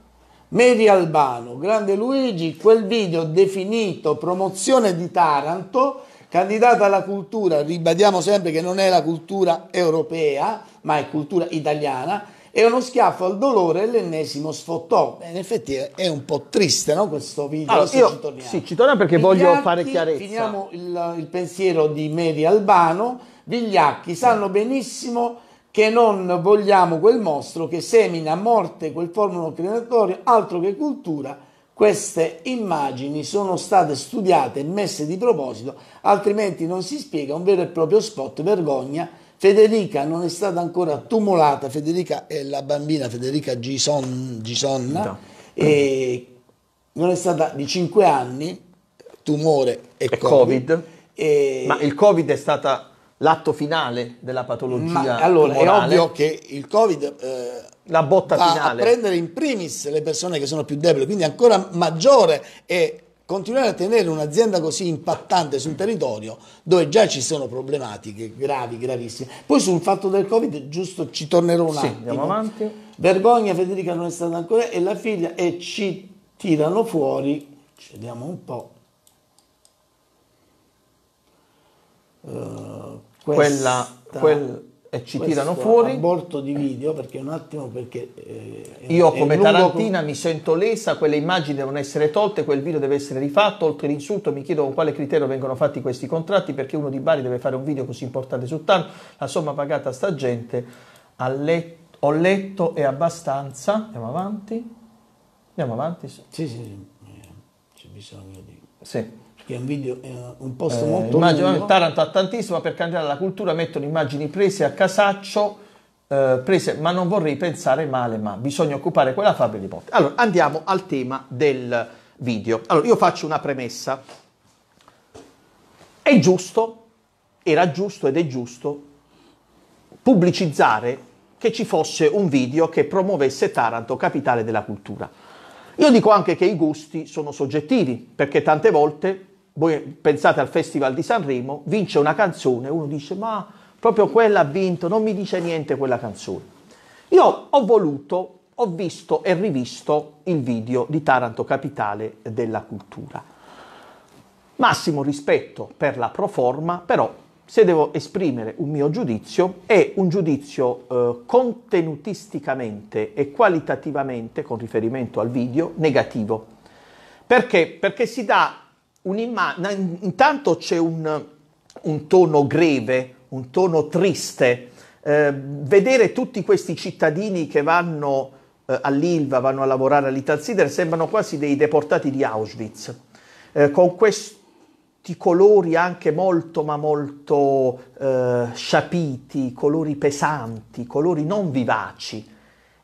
[SPEAKER 2] Mary Albano, grande Luigi, quel video definito promozione di Taranto Candidata alla cultura, ribadiamo sempre che non è la cultura europea, ma è cultura italiana, è uno schiaffo al dolore è l'ennesimo sfottò. in effetti è un po' triste no, questo
[SPEAKER 1] video, allora, io, ci torniamo. Sì, ci torniamo perché Vigliacchi, voglio fare chiarezza. Finiamo il, il pensiero di Mary
[SPEAKER 2] Albano, Vigliacchi sanno benissimo che non vogliamo quel mostro che semina a morte quel formulo creatorio, altro che cultura, queste immagini sono state studiate e messe di proposito, altrimenti non si spiega un vero e proprio spot vergogna. Federica non è stata ancora tumulata, Federica è la bambina Federica Gison, Gisonna, no. e non è stata di
[SPEAKER 1] 5 anni, tumore e, e COVID. E... Ma il Covid è stato l'atto finale della patologia. Ma, allora, tumorale. è ovvio che il Covid... Eh, la botta va finale. a prendere
[SPEAKER 2] in primis le persone che sono più deboli, quindi ancora maggiore e continuare a tenere un'azienda così impattante su un territorio dove già ci sono problematiche gravi, gravissime. Poi sul fatto del Covid, giusto, ci tornerò un sì, attimo. Andiamo avanti. Vergogna, Federica non è stata ancora e la figlia e ci tirano fuori, ci un po'.
[SPEAKER 1] Uh, quella, quel, e ci Questo tirano fuori. aborto
[SPEAKER 2] di video perché un attimo
[SPEAKER 1] perché eh, io come Tarantina lungo... mi sento lesa, quelle immagini devono essere tolte, quel video deve essere rifatto, oltre l'insulto mi chiedo con quale criterio vengono fatti questi contratti perché uno di Bari deve fare un video così importante su tanto, la somma pagata a sta gente a letto ho letto e abbastanza. Andiamo avanti. Andiamo avanti. Sì, sì, sì. Eh,
[SPEAKER 2] c'è bisogno di... Sì che è un, video, è un posto eh, molto immagino, lungo.
[SPEAKER 1] Taranto ha tantissimo, per candidare la cultura mettono immagini prese a casaccio, eh, prese, ma non vorrei pensare male, ma bisogna occupare quella fabbrica di porte. Allora, andiamo al tema del video. Allora, io faccio una premessa. È giusto, era giusto ed è giusto pubblicizzare che ci fosse un video che promuovesse Taranto, capitale della cultura. Io dico anche che i gusti sono soggettivi, perché tante volte voi pensate al Festival di Sanremo, vince una canzone, uno dice ma proprio quella ha vinto, non mi dice niente quella canzone. Io ho voluto, ho visto e rivisto il video di Taranto Capitale della Cultura. Massimo rispetto per la proforma, però se devo esprimere un mio giudizio, è un giudizio eh, contenutisticamente e qualitativamente, con riferimento al video, negativo. Perché? Perché si dà un'immagine, intanto c'è un, un, tono greve, un tono triste. Eh, vedere tutti questi cittadini che vanno eh, all'Ilva, vanno a lavorare all'Italsider, sembrano quasi dei deportati di Auschwitz, eh, con questi colori anche molto ma molto eh, sciapiti, colori pesanti, colori non vivaci.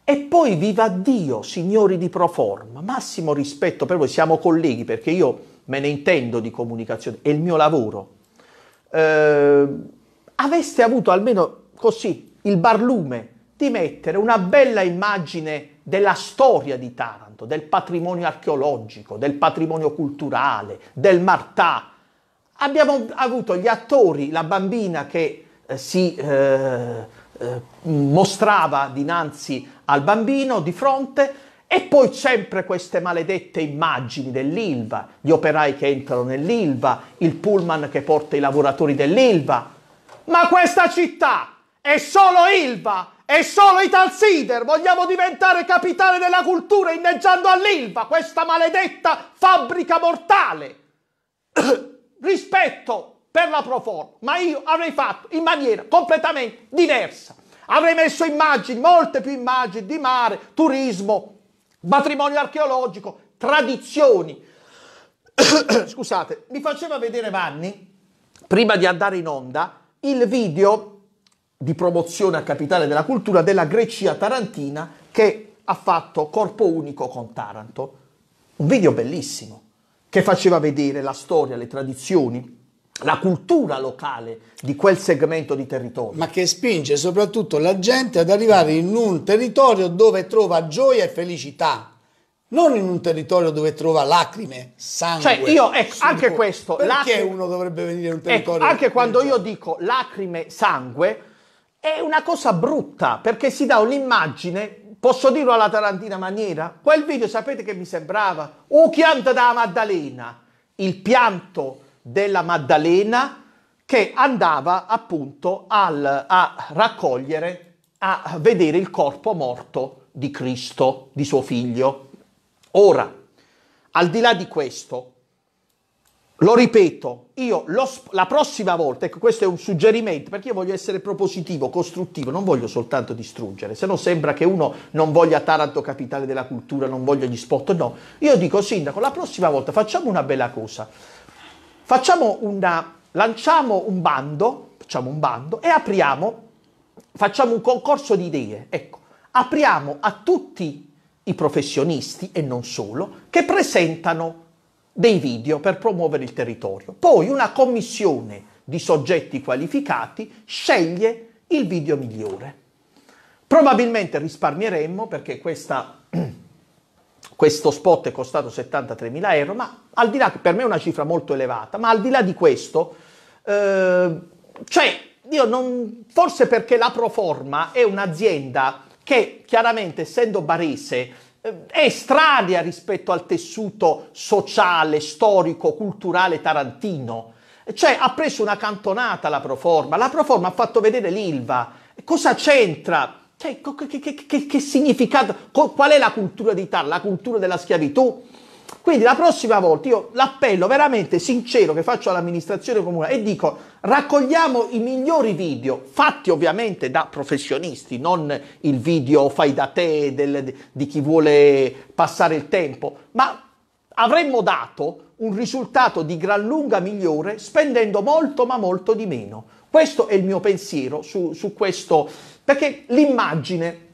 [SPEAKER 1] E poi viva Dio, signori di Proforma, massimo rispetto per voi, siamo colleghi perché io me ne intendo di comunicazione, è il mio lavoro, eh, aveste avuto almeno così il barlume di mettere una bella immagine della storia di Taranto, del patrimonio archeologico, del patrimonio culturale, del Martà. Abbiamo avuto gli attori, la bambina che eh, si eh, eh mostrava dinanzi al bambino di fronte, e poi sempre queste maledette immagini dell'Ilva, gli operai che entrano nell'Ilva, il pullman che porta i lavoratori dell'Ilva. Ma questa città è solo Ilva, è solo Italsider, vogliamo diventare capitale della cultura inneggiando all'Ilva, questa maledetta fabbrica mortale. [COUGHS] Rispetto per la proforma, ma io avrei fatto in maniera completamente diversa. Avrei messo immagini, molte più immagini di mare, turismo, patrimonio archeologico, tradizioni. [COUGHS] Scusate, mi faceva vedere Vanni, prima di andare in onda, il video di promozione a Capitale della Cultura della Grecia Tarantina che ha fatto Corpo Unico con Taranto. Un video bellissimo che faceva vedere la storia, le tradizioni, la cultura locale di quel segmento di territorio. Ma che spinge soprattutto la gente ad arrivare in un territorio
[SPEAKER 2] dove trova gioia e felicità. Non in un territorio dove trova lacrime, sangue. Cioè, io, ecco,
[SPEAKER 1] anche questo. Perché lacrime, uno
[SPEAKER 2] dovrebbe venire in un ecco, territorio. Ecco, anche
[SPEAKER 1] quando io dico lacrime, sangue, è una cosa brutta perché si dà un'immagine Posso dirlo alla Tarantina maniera? Quel video sapete che mi sembrava? O chianta da Maddalena, il pianto della Maddalena che andava appunto al, a raccogliere, a vedere il corpo morto di Cristo, di suo figlio. Ora, al di là di questo, lo ripeto, io lo, la prossima volta, ecco questo è un suggerimento, perché io voglio essere propositivo, costruttivo, non voglio soltanto distruggere, se no sembra che uno non voglia Taranto capitale della cultura, non voglia gli spot, no. Io dico, sindaco, la prossima volta facciamo una bella cosa una, lanciamo un bando, facciamo un bando e apriamo, facciamo un concorso di idee, ecco, apriamo a tutti i professionisti e non solo, che presentano dei video per promuovere il territorio. Poi una commissione di soggetti qualificati sceglie il video migliore. Probabilmente risparmieremmo, perché questa [CLEARS THROAT] questo spot è costato 73 mila euro, ma al di là, per me è una cifra molto elevata, ma al di là di questo, eh, cioè, io non, forse perché la Proforma è un'azienda che chiaramente essendo barese eh, è estranea rispetto al tessuto sociale, storico, culturale tarantino. Cioè ha preso una cantonata la Proforma, la Proforma ha fatto vedere l'Ilva. Cosa c'entra? Cioè, che, che, che, che, significato, qual è la cultura di d'Italia, la cultura della schiavitù? Quindi la prossima volta io l'appello veramente sincero che faccio all'amministrazione comunale e dico raccogliamo i migliori video fatti ovviamente da professionisti, non il video fai da te del, di chi vuole passare il tempo, ma avremmo dato un risultato di gran lunga migliore spendendo molto ma molto di meno. Questo è il mio pensiero su, su questo perché l'immagine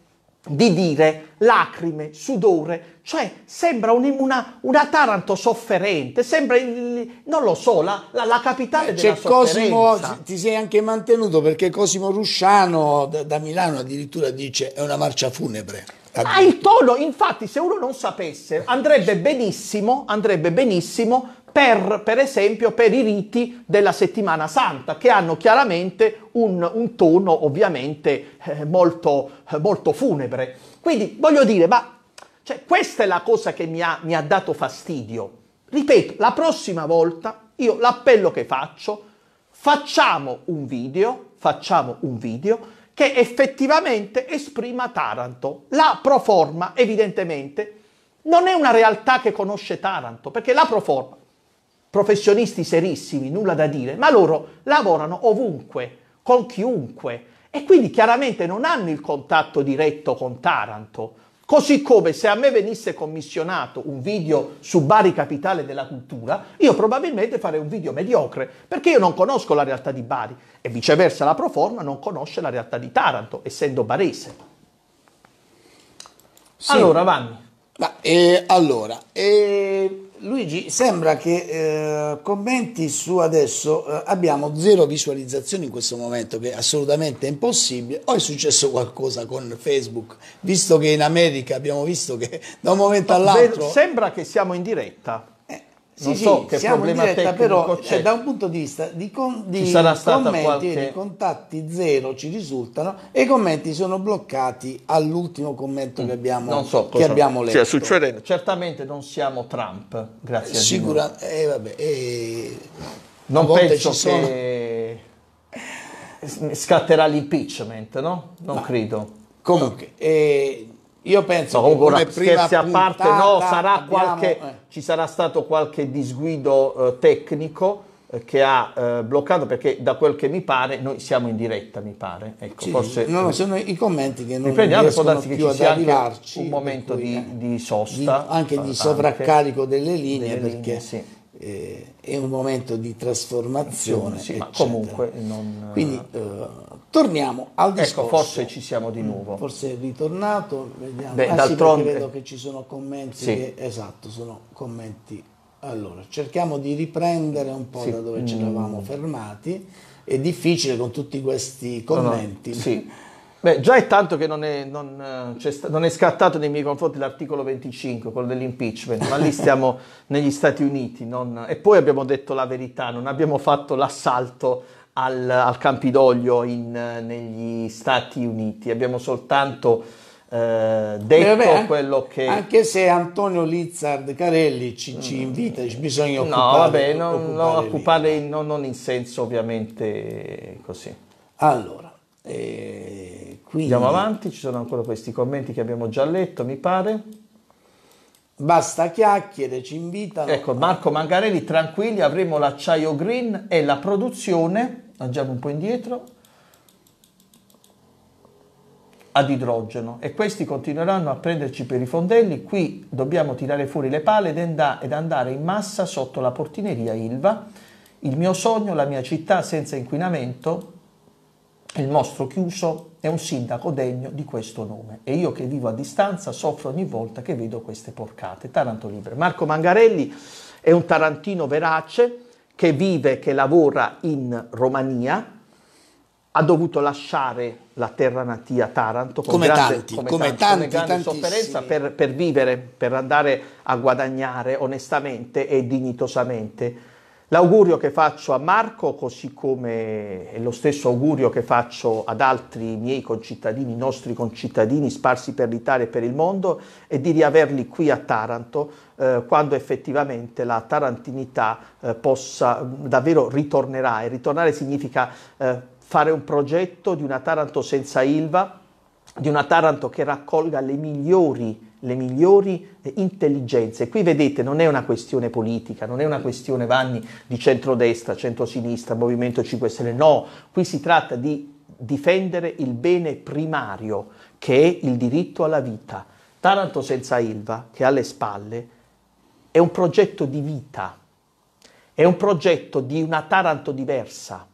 [SPEAKER 1] di dire lacrime, sudore, cioè sembra un, una, una, Taranto sofferente, sembra, il, non lo so, la, la, la capitale eh, C'è della Cosimo,
[SPEAKER 2] ti sei anche mantenuto perché Cosimo Rusciano da, da Milano addirittura dice è una marcia funebre.
[SPEAKER 1] Ha ah, il tono, infatti, se uno non sapesse, andrebbe benissimo, andrebbe benissimo per, per esempio per i riti della settimana santa, che hanno chiaramente un, un tono ovviamente eh, molto, eh, molto funebre. Quindi voglio dire, ma cioè, questa è la cosa che mi ha, mi ha dato fastidio. Ripeto, la prossima volta io l'appello che faccio, facciamo un video, facciamo un video che effettivamente esprima Taranto. La proforma, evidentemente, non è una realtà che conosce Taranto, perché la proforma professionisti serissimi, nulla da dire, ma loro lavorano ovunque, con chiunque e quindi chiaramente non hanno il contatto diretto con Taranto. Così come se a me venisse commissionato un video su Bari capitale della cultura, io probabilmente farei un video mediocre, perché io non conosco la realtà di Bari e viceversa la proforma non conosce la realtà di Taranto, essendo barese. Sì. Allora, Vanni. Ma, eh, allora, eh, Luigi,
[SPEAKER 2] sembra che eh, commenti su adesso, eh, abbiamo zero visualizzazioni in questo momento che è assolutamente impossibile, o è successo qualcosa con Facebook, visto che in America abbiamo visto che da un momento all'altro... Sembra che siamo in diretta non so sì, che problema diretta, però, c'è. Cioè, da un punto di vista di, con, di commenti qualche... contatti zero ci risultano e i commenti sono bloccati all'ultimo commento
[SPEAKER 1] mm. che abbiamo, non so che abbiamo cioè, letto. Cioè, succede... Certamente non siamo Trump, grazie Sicura... a Dio. Eh, vabbè, eh...
[SPEAKER 2] Non penso
[SPEAKER 1] che scatterà l'impeachment, no? Non no. credo. Comunque, eh, io penso no, che come prima a parte, no, sarà abbiamo, qualche, eh. ci sarà stato qualche disguido eh, tecnico eh, che ha eh, bloccato perché da quel che mi pare noi siamo in diretta mi pare ecco, sì, forse, no,
[SPEAKER 2] sono i commenti che non prendiamo può darsi che ci sia anche un
[SPEAKER 1] momento cui, di, eh, di, sosta di, anche di sovraccarico delle linee delle perché
[SPEAKER 2] linee, sì. è un momento di trasformazione sì, ma comunque non, quindi Torniamo al ecco, discorso. Ecco, forse ci siamo di mm, nuovo. Forse è ritornato, vediamo. Beh, ah, sì, vedo che ci sono commenti. Sì. Che, esatto, sono commenti. Allora, cerchiamo di riprendere un po' sì. da dove mm. ci eravamo fermati. È difficile con tutti questi commenti. No, no. Sì.
[SPEAKER 1] Beh, già è tanto che non è, non, eh, non è, scattato nei miei confronti l'articolo 25, quello dell'impeachment, ma lì stiamo [LAUGHS] negli Stati Uniti. Non, e poi abbiamo detto la verità, non abbiamo fatto l'assalto al, al Campidoglio in, negli Stati Uniti. Abbiamo soltanto eh, detto vabbè, quello che... Anche se Antonio Lizzard Carelli ci, ci mm. invita, dice, bisogna occupare... No, vabbè, non occupare, occupare no, non in senso ovviamente così. Allora, eh, quindi... Andiamo avanti, ci sono ancora questi commenti che abbiamo già letto, mi pare. Basta chiacchiere, ci invitano. Ecco, Marco Mangarelli, tranquilli, avremo l'acciaio green e la produzione andiamo un po' indietro, ad idrogeno e questi continueranno a prenderci per i fondelli, qui dobbiamo tirare fuori le pale ed andare in massa sotto la portineria Ilva, il mio sogno, la mia città senza inquinamento, il mostro chiuso è un sindaco degno di questo nome e io che vivo a distanza soffro ogni volta che vedo queste porcate. Taranto Libre. Marco Mangarelli è un tarantino verace, che vive, che lavora in Romania, ha dovuto lasciare la terra natia Taranto come, grande, tanti, come, come tanti, tanti, sofferenza per, per, vivere, per andare a guadagnare onestamente e dignitosamente. L'augurio che faccio a Marco, così come è lo stesso augurio che faccio ad altri miei concittadini, nostri concittadini sparsi per l'Italia e per il mondo, è di riaverli qui a Taranto eh, quando effettivamente la tarantinità eh, possa mm, davvero ritornerà e ritornare significa eh, fare un progetto di una Taranto senza Ilva, di una Taranto che raccolga le migliori le migliori eh, intelligenze. Qui vedete non è una questione politica, non è una questione Vanni di centrodestra, centrosinistra, Movimento 5 Stelle, no, qui si tratta di difendere il bene primario che è il diritto alla vita. Taranto senza Ilva, che ha alle spalle, è un progetto di vita, è un progetto di una Taranto diversa,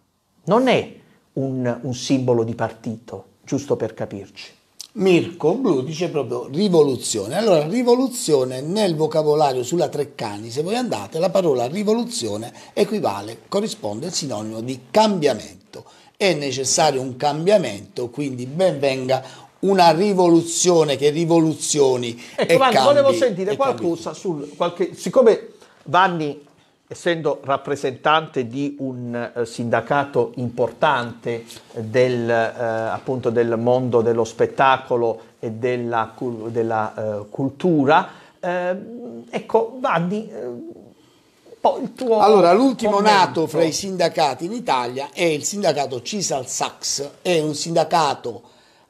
[SPEAKER 1] non è un, un simbolo di partito, giusto per capirci.
[SPEAKER 2] Mirko Blu dice proprio rivoluzione. Allora, rivoluzione nel vocabolario sulla Treccani, se voi andate, la parola rivoluzione equivale, corrisponde al sinonimo di cambiamento. È necessario un cambiamento, quindi ben venga una rivoluzione che
[SPEAKER 1] rivoluzioni. Ecco, Vanni, cambi, volevo sentire qualcosa sul qualche, siccome Vanni essendo rappresentante di un eh, sindacato importante del, eh, del, mondo dello spettacolo e della, della eh, cultura, eh, ecco, Vanni, eh, allora, l'ultimo commento. nato fra i
[SPEAKER 2] sindacati in Italia è il sindacato Cisal Sax, è un sindacato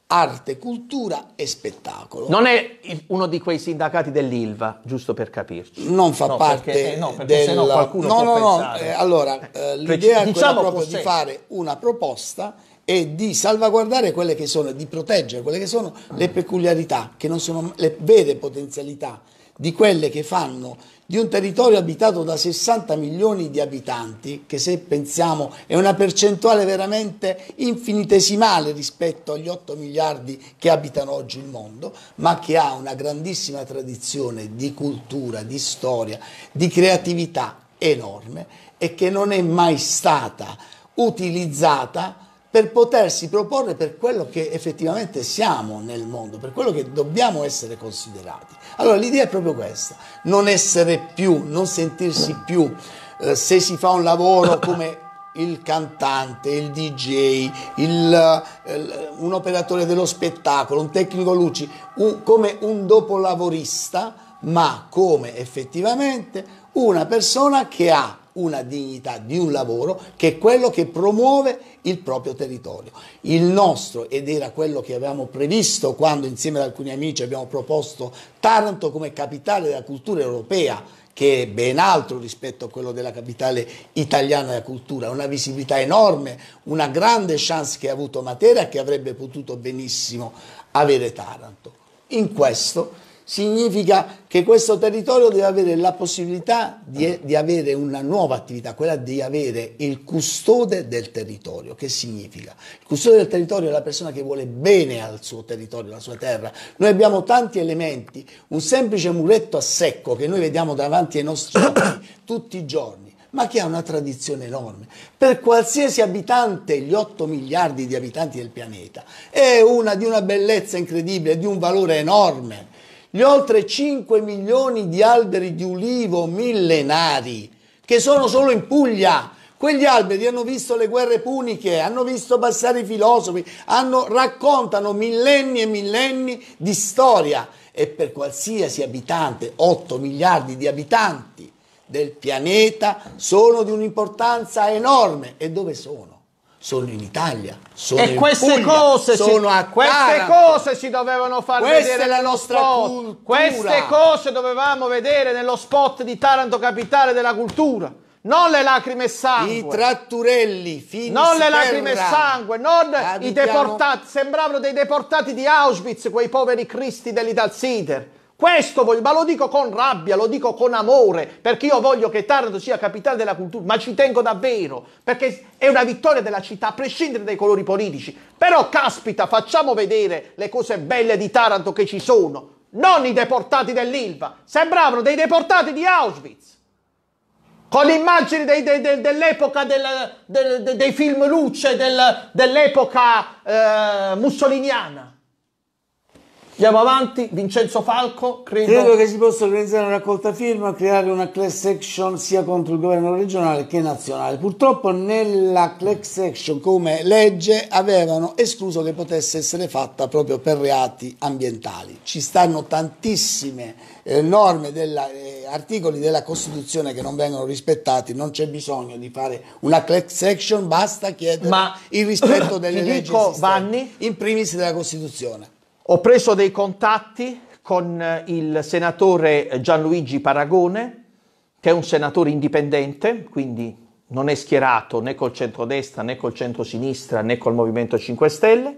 [SPEAKER 2] arte, cultura e spettacolo. Non è
[SPEAKER 1] uno di quei sindacati dell'ILVA, giusto per capirci. Non fa no, parte perché, eh, no, perché del... sennò qualcuno No, no, no, eh, allora eh, eh cioè, l'idea è diciamo proprio di fare
[SPEAKER 2] una proposta e di salvaguardare quelle che sono, di proteggere quelle che sono le peculiarità, che non sono le vere potenzialità di quelle che fanno di un territorio abitato da 60 milioni di abitanti, che se pensiamo è una percentuale veramente infinitesimale rispetto agli 8 miliardi che abitano oggi il mondo, ma che ha una grandissima tradizione di cultura, di storia, di creatività enorme e che non è mai stata utilizzata per potersi proporre per quello che effettivamente siamo nel mondo, per quello che dobbiamo essere considerati. Allora l'idea è proprio questa, non essere più, non sentirsi più, eh, se si fa un lavoro [COUGHS] come il cantante, il DJ, il, eh, un operatore dello spettacolo, un tecnico luci, un, come un dopolavorista, ma come effettivamente una persona che ha una dignità di un lavoro che è quello che promuove il proprio territorio. Il nostro, ed era quello che avevamo previsto quando insieme ad alcuni amici abbiamo proposto Taranto come capitale della cultura europea, che è ben altro rispetto a quello della capitale italiana della cultura, una visibilità enorme, una grande chance che ha avuto Matera e che avrebbe potuto benissimo avere Taranto. In questo significa che questo territorio deve avere la possibilità di, ah. di, avere una nuova attività, quella di avere il custode del territorio. Che significa? Il custode del territorio è la persona che vuole bene al suo territorio, alla sua terra. Noi abbiamo tanti elementi, un semplice muretto a secco che noi vediamo davanti ai nostri occhi [COUGHS] tutti i giorni ma che ha una tradizione enorme. Per qualsiasi abitante, gli 8 miliardi di abitanti del pianeta, è una di una bellezza incredibile, di un valore enorme gli oltre 5 milioni di alberi di ulivo millenari che sono solo in Puglia. Quegli alberi hanno visto le guerre puniche, hanno visto passare i filosofi, hanno, raccontano millenni e millenni di storia e per qualsiasi abitante, 8 miliardi di abitanti del pianeta, sono di un'importanza enorme. E dove sono? sono in Italia,
[SPEAKER 1] sono e in queste Puglia, cose sono si, a queste cose si dovevano far Questa vedere la nostra spot. cultura. Queste cose dovevamo vedere nello spot di Taranto capitale della cultura. Non le lacrime e sangue. I tratturelli, fini Non le lacrime e sangue, non Abitiamo. i deportati. Sembravano dei deportati di Auschwitz, quei poveri cristi dell'Italsider. Questo voglio, ma lo dico con rabbia, lo dico con amore, perché io voglio che Taranto sia capitale della cultura, ma ci tengo davvero, perché è una vittoria della città, a prescindere dai colori politici. Però caspita, facciamo vedere le cose belle di Taranto che ci sono, non i deportati dell'Ilva, sembravano dei deportati di Auschwitz, con immagini dei, dei, dei, dell'epoca del, del, dei film luce, del, dell'epoca eh, mussoliniana. Andiamo avanti, Vincenzo Falco, credo... credo che
[SPEAKER 2] si possa organizzare una raccolta firma, creare una class action sia contro il governo regionale che nazionale. Purtroppo nella class action come legge avevano escluso che potesse essere fatta proprio per reati ambientali. Ci stanno tantissime eh, norme, della, eh, articoli della Costituzione che non vengono rispettati, non c'è bisogno di fare una class action, basta chiedere Ma... il rispetto [COUGHS] delle leggi dico, Vanni? in primis della Costituzione.
[SPEAKER 1] Ho preso dei contatti con eh, il senatore Gianluigi Paragone, che è un senatore indipendente, quindi non è schierato né col centrodestra né col centrosinistra né col Movimento 5 Stelle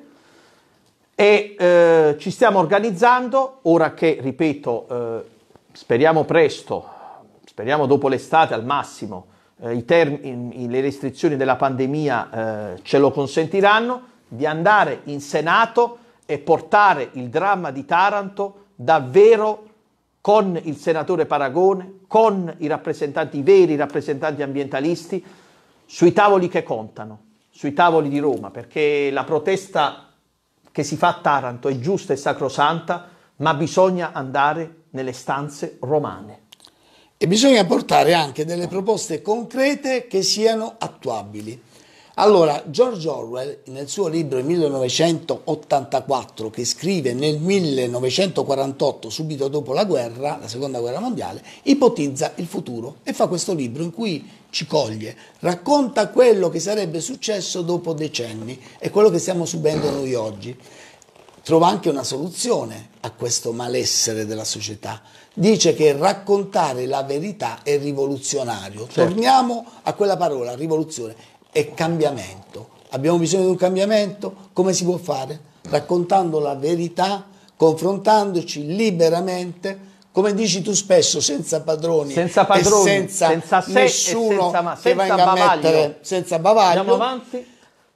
[SPEAKER 1] e eh, ci stiamo organizzando, ora che, ripeto, eh, speriamo presto, speriamo dopo l'estate al massimo, eh, termini, le restrizioni della pandemia eh, ce lo consentiranno, di andare in Senato e portare il dramma di Taranto davvero con il senatore Paragone, con i rappresentanti, i veri rappresentanti ambientalisti, sui tavoli che contano, sui tavoli di Roma, perché la protesta che si fa a Taranto è giusta e sacrosanta, ma bisogna andare nelle stanze romane. E bisogna portare anche
[SPEAKER 2] delle proposte concrete che siano attuabili. Allora, George Orwell, nel suo libro 1984, che scrive nel 1948, subito dopo la guerra, la seconda guerra mondiale, ipotizza il futuro e fa questo libro in cui ci coglie, racconta quello che sarebbe successo dopo decenni e quello che stiamo subendo noi oggi. Trova anche una soluzione a questo malessere della società. Dice che raccontare la verità è rivoluzionario. Certo. Torniamo a quella parola, rivoluzione è cambiamento. Abbiamo bisogno di un cambiamento? Come si può fare? Raccontando la verità, confrontandoci liberamente, come dici tu spesso, senza padroni, senza, padroni, senza, senza nessuno senza, ma, senza venga bavaglio. a mettere senza bavaglio. Andiamo avanti.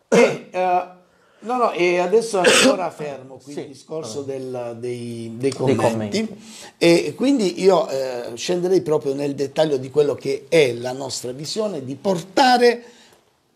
[SPEAKER 2] E, uh, No, no, e adesso ancora [COUGHS] fermo qui sì, il discorso del, dei, dei, commenti. dei, commenti. E quindi io eh, scenderei proprio nel dettaglio di quello che è la nostra visione di portare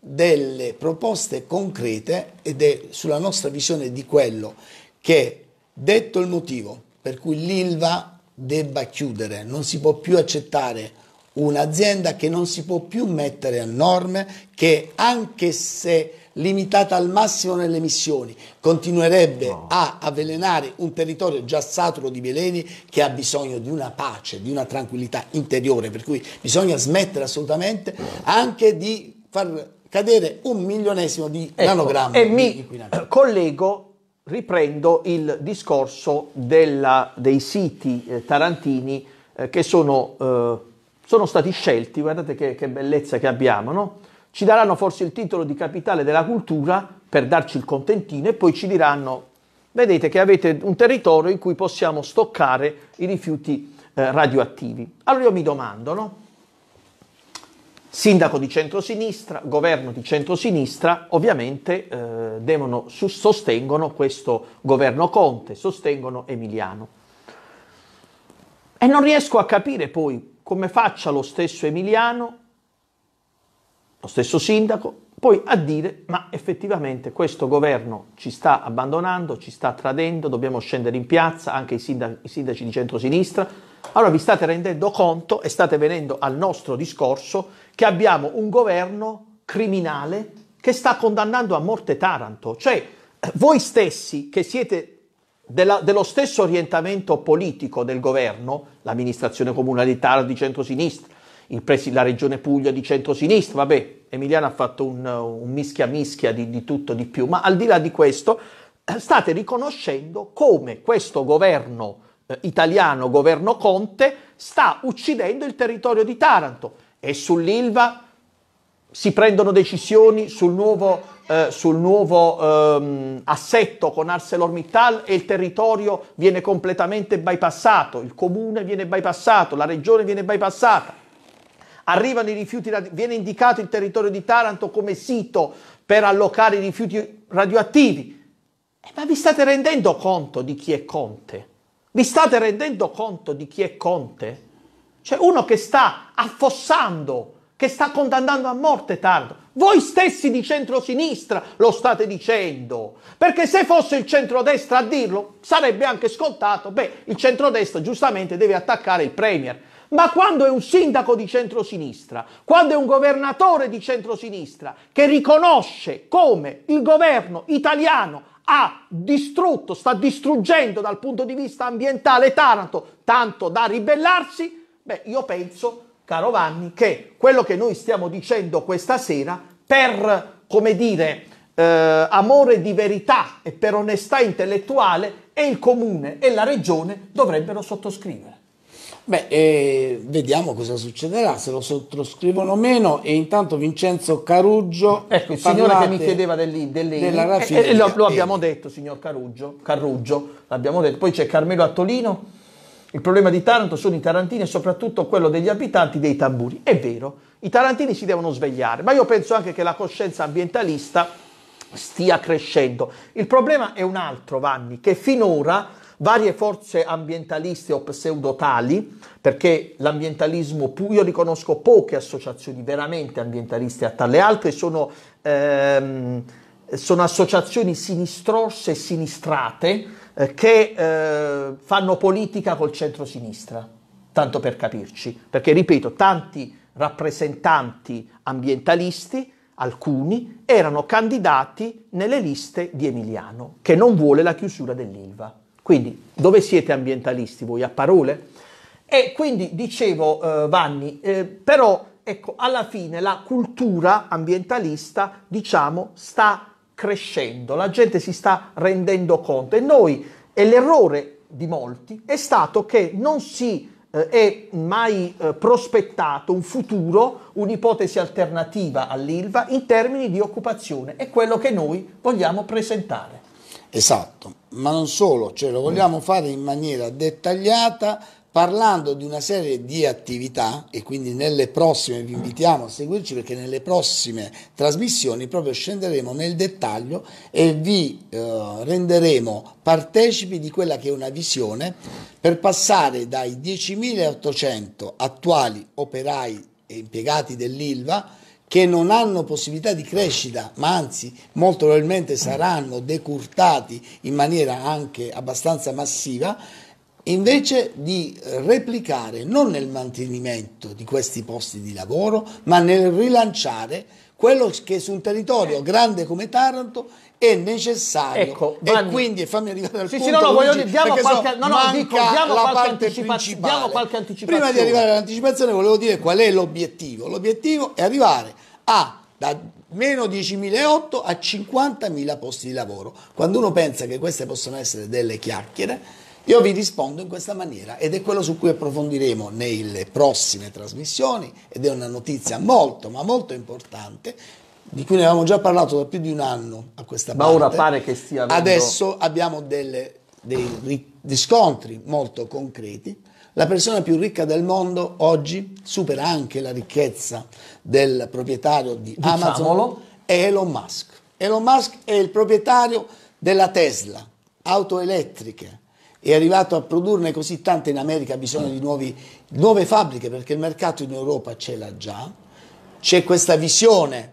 [SPEAKER 2] delle proposte concrete ed è sulla nostra visione di quello che, detto il motivo per cui l'ILVA debba chiudere, non si può più accettare un'azienda che non si può più mettere a norme, che anche se limitata al massimo nelle emissioni, continuerebbe no. a avvelenare un territorio già saturo di veleni che ha bisogno di una pace, di una tranquillità interiore, per cui bisogna smettere assolutamente anche di far cadere un milionesimo di ecco, nanogrammi. E mi
[SPEAKER 1] collego, riprendo il discorso della, dei siti eh, tarantini eh, che sono, eh, sono, stati scelti, guardate che, che bellezza che abbiamo, no? Ci daranno forse il titolo di capitale della cultura per darci il contentino e poi ci diranno, vedete che avete un territorio in cui possiamo stoccare i rifiuti eh, radioattivi. Allora io mi domando, no? sindaco di centrosinistra, governo di centrosinistra, ovviamente eh, devono, sostengono questo governo Conte, sostengono Emiliano. E non riesco a capire poi come faccia lo stesso Emiliano, lo stesso sindaco, poi a dire ma effettivamente questo governo ci sta abbandonando, ci sta tradendo, dobbiamo scendere in piazza, anche i sindaci, i sindaci di centrosinistra. Allora vi state rendendo conto e state venendo al nostro discorso che abbiamo un governo criminale che sta condannando a morte Taranto. Cioè eh, voi stessi che siete della, dello stesso orientamento politico del governo, l'amministrazione comunale di Taranto di centrosinistra, presi- la regione Puglia di centrosinistra, vabbè, Emiliano ha fatto un, un mischia mischia di, di tutto di più, ma al di là di questo eh, state riconoscendo come questo governo eh, italiano, governo Conte, sta uccidendo il territorio di Taranto e sull'Ilva si prendono decisioni sul nuovo, eh, sul nuovo ehm, assetto con ArcelorMittal e il territorio viene completamente bypassato, il comune viene bypassato, la regione viene bypassata arrivano i rifiuti, viene indicato il territorio di Taranto come sito per allocare i rifiuti radioattivi. Eh, ma vi state rendendo conto di chi è Conte? Vi state rendendo conto di chi è Conte? C'è cioè, uno che sta affossando, che sta condannando a morte Taranto. Voi stessi di centrosinistra lo state dicendo, perché se fosse il centrodestra a dirlo sarebbe anche scontato, beh, il centrodestra giustamente deve attaccare il Premier. Ma quando è un sindaco di centrosinistra, quando è un governatore di centrosinistra che riconosce come il governo italiano ha distrutto, sta distruggendo dal punto di vista ambientale Taranto, tanto da ribellarsi, beh, io penso, caro Vanni, che quello che noi stiamo dicendo questa sera, per, come dire, eh, amore di verità e per onestà intellettuale, è il comune e la regione dovrebbero sottoscrivere.
[SPEAKER 2] Beh, eh, vediamo cosa succederà, se lo sottoscrivono o meno. E intanto Vincenzo Caruggio... Ecco, il signore che mi chiedeva
[SPEAKER 1] dell'I, dell'I. Eh, eh, lo, lo, abbiamo detto, signor Caruggio. Caruggio, l'abbiamo detto. Poi c'è Carmelo Attolino. Il problema di Taranto sono i tarantini e soprattutto quello degli abitanti dei tamburi. È vero, i tarantini si devono svegliare, ma io penso anche che la coscienza ambientalista stia crescendo. Il problema è un altro, Vanni, che finora varie forze ambientaliste o pseudotali, perché l'ambientalismo, io riconosco poche associazioni veramente ambientaliste a tal, le altre sono, ehm, sono associazioni sinistrose e sinistrate eh, che eh, fanno politica col centro-sinistra, tanto per capirci, perché ripeto, tanti rappresentanti ambientalisti alcuni erano candidati nelle liste di Emiliano, che non vuole la chiusura dell'Ilva. Quindi dove siete ambientalisti voi? A parole? E quindi dicevo eh, Vanni, eh, però ecco, alla fine la cultura ambientalista, diciamo, sta crescendo, la gente si sta rendendo conto e noi, e l'errore di molti è stato che non si eh, è mai eh, prospettato un futuro, un'ipotesi alternativa all'ILVA in termini di occupazione, è quello che noi vogliamo presentare.
[SPEAKER 2] Esatto, ma non solo, cioè lo vogliamo
[SPEAKER 1] fare in maniera
[SPEAKER 2] dettagliata parlando di una serie di attività e quindi nelle prossime vi invitiamo a seguirci perché nelle prossime trasmissioni proprio scenderemo nel dettaglio e vi eh, renderemo partecipi di quella che è una visione per passare dai 10.800 attuali operai e impiegati dell'ILVA che non hanno possibilità di crescita, ma anzi molto probabilmente saranno decurtati in maniera anche abbastanza massiva, invece di replicare non nel mantenimento di questi posti di lavoro, ma nel rilanciare quello che su un territorio eh. grande come Taranto è necessario ecco, e quindi fammi arrivare al sì, punto sì, no, no, voglio diamo qualche, so, no, no, dico, diamo la qualche
[SPEAKER 1] parte principale diamo qualche anticipazione prima di arrivare
[SPEAKER 2] all'anticipazione volevo dire qual è l'obiettivo l'obiettivo è arrivare a da meno 10.008 a 50.000 posti di lavoro quando uno pensa che queste possono essere delle chiacchiere io vi rispondo in questa maniera ed è quello su cui approfondiremo nelle prossime trasmissioni ed è una notizia molto ma molto importante di cui ne avevamo già parlato da più di un anno a questa ma parte. Ma ora pare che stia avendo... Adesso abbiamo delle, dei riscontri molto concreti. La persona più ricca del mondo oggi supera anche la ricchezza del proprietario di Amazon, è Elon Musk. Elon Musk è il proprietario della Tesla, auto elettriche, è arrivato a produrne così tante in America, ha bisogno di nuovi, nuove fabbriche perché il mercato in Europa ce l'ha già, c'è questa visione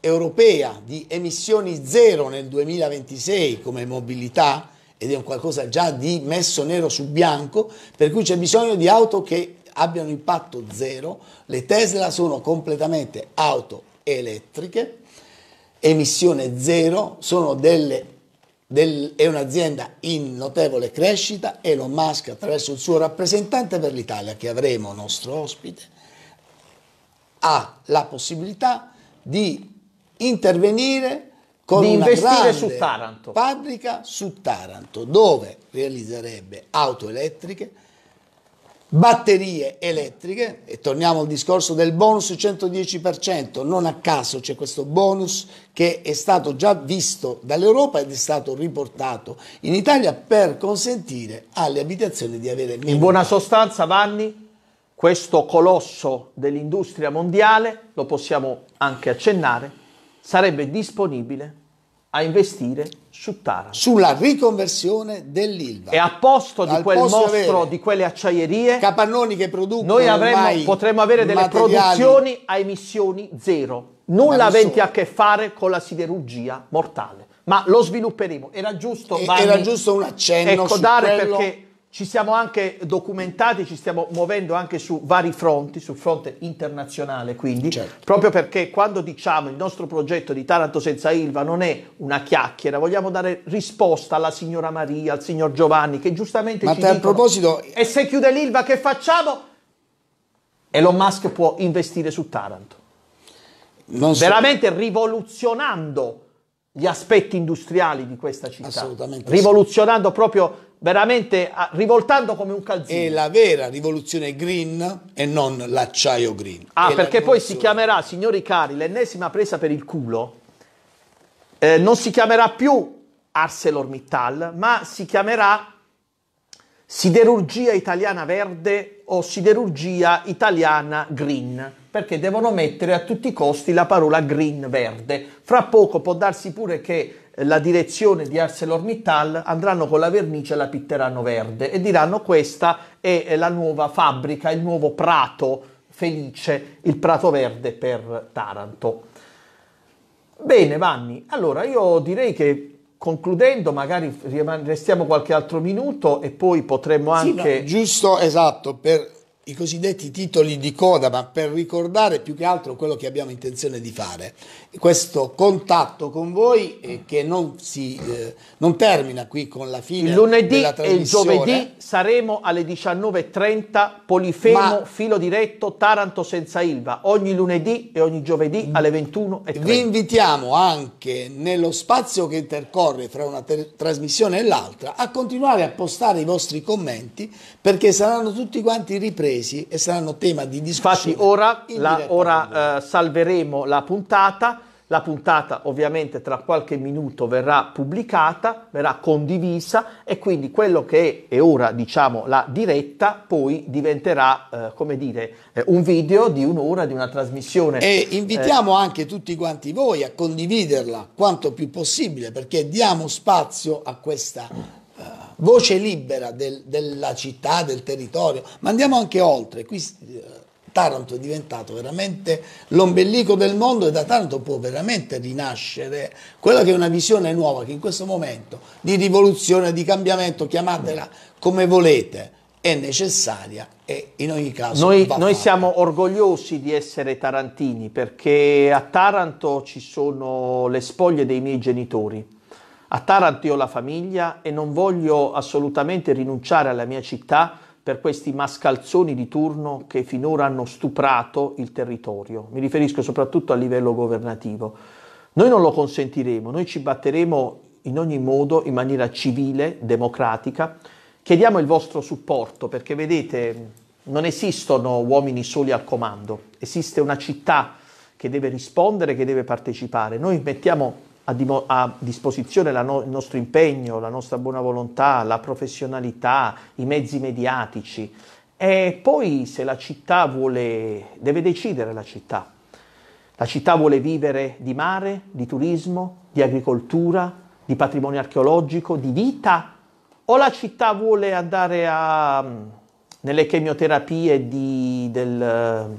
[SPEAKER 2] europea di emissioni zero nel 2026 come mobilità ed è un qualcosa già di messo nero su bianco, per cui c'è bisogno di auto che abbiano impatto zero, le Tesla sono completamente auto elettriche, emissione zero, sono delle del, è un'azienda in notevole crescita, Elon Musk attraverso il suo rappresentante per l'Italia, che avremo nostro ospite, ha la possibilità di intervenire
[SPEAKER 1] con di investire su
[SPEAKER 2] fabbrica su Taranto, dove realizzerebbe auto elettriche, batterie elettriche e torniamo al discorso del bonus 110%, non a caso c'è questo bonus che è stato già visto dall'Europa ed è stato riportato in Italia per consentire alle abitazioni di
[SPEAKER 1] avere meno. In buona sostanza Vanni, questo colosso dell'industria mondiale, lo possiamo anche accennare, sarebbe disponibile a investire su Taranto.
[SPEAKER 2] Sulla riconversione dell'Ilva.
[SPEAKER 1] E a posto di Al quel posto mostro, avere. di quelle acciaierie, capannoni che producono noi avremo, potremmo avere delle produzioni a emissioni zero, nulla aventi a che fare con la siderurgia mortale. Ma lo svilupperemo. Era giusto, e, Vanni, era giusto un accenno ecco, dare quello... perché ci siamo anche documentati, ci stiamo muovendo anche su vari fronti, sul fronte internazionale quindi, certo. proprio perché quando diciamo il nostro progetto di Taranto senza Ilva non è una chiacchiera, vogliamo dare risposta alla signora Maria, al signor Giovanni che giustamente Ma ci dicono, a proposito... e se chiude l'Ilva che facciamo? Elon Musk può investire su Taranto. So. Veramente rivoluzionando gli aspetti industriali di questa città, rivoluzionando sì. proprio veramente rivoltando come un calzino. È la vera rivoluzione green e non l'acciaio green. Ah, è perché poi si chiamerà, signori cari, l'ennesima presa per il culo, eh, non si chiamerà più ArcelorMittal, ma si chiamerà Siderurgia Italiana Verde o Siderurgia Italiana Green perché devono mettere a tutti i costi la parola green verde. Fra poco può darsi pure che eh, la direzione di ArcelorMittal andranno con la vernice e la pitteranno verde e diranno questa è la nuova fabbrica, il nuovo prato felice, il prato verde per Taranto. Bene Vanni, allora io direi che concludendo, magari restiamo qualche altro minuto e poi potremmo anche... Sì, no, giusto, esatto, per i cosiddetti titoli di coda, ma per ricordare più che
[SPEAKER 2] altro quello che abbiamo intenzione di fare. Questo contatto con voi eh, che non,
[SPEAKER 1] si, eh, non, termina qui con la fine il lunedì e il giovedì saremo alle 19.30 Polifemo, ma filo diretto, Taranto senza Ilva, ogni lunedì e ogni giovedì alle 21.30. Vi invitiamo anche nello spazio che
[SPEAKER 2] intercorre fra una trasmissione e l'altra a continuare a postare i vostri commenti
[SPEAKER 1] perché saranno tutti quanti ripresi presi e saranno tema di discussione. Infatti ora, la, ora eh, salveremo la puntata, la puntata ovviamente tra qualche minuto verrà pubblicata, verrà condivisa e quindi quello che è ora diciamo la diretta poi diventerà eh, come dire eh, un video di un'ora di una trasmissione. E eh, invitiamo eh. anche tutti quanti voi a condividerla quanto più possibile
[SPEAKER 2] perché diamo spazio a questa voce libera del, della città, del territorio, ma andiamo anche oltre. Qui eh, Taranto è diventato veramente l'ombelico del mondo e da Taranto può veramente rinascere quella che è una visione nuova che in questo momento di rivoluzione, di cambiamento, chiamatela come volete, è necessaria
[SPEAKER 1] e in ogni caso noi, noi siamo orgogliosi di essere tarantini perché a Taranto ci sono le spoglie dei miei genitori a Taranto ho la famiglia e non voglio assolutamente rinunciare alla mia città per questi mascalzoni di turno che finora hanno stuprato il territorio. Mi riferisco soprattutto a livello governativo. Noi non lo consentiremo, noi ci batteremo in ogni modo in maniera civile, democratica. Chiediamo il vostro supporto perché vedete, non esistono uomini soli al comando, esiste una città che deve rispondere, che deve partecipare. Noi mettiamo a, a disposizione no il nostro impegno, la nostra buona volontà, la professionalità, i mezzi mediatici. E poi se la città vuole, deve decidere la città. La città vuole vivere di mare, di turismo, di agricoltura, di patrimonio archeologico, di vita, o la città vuole andare a, mm, nelle chemioterapie di, del,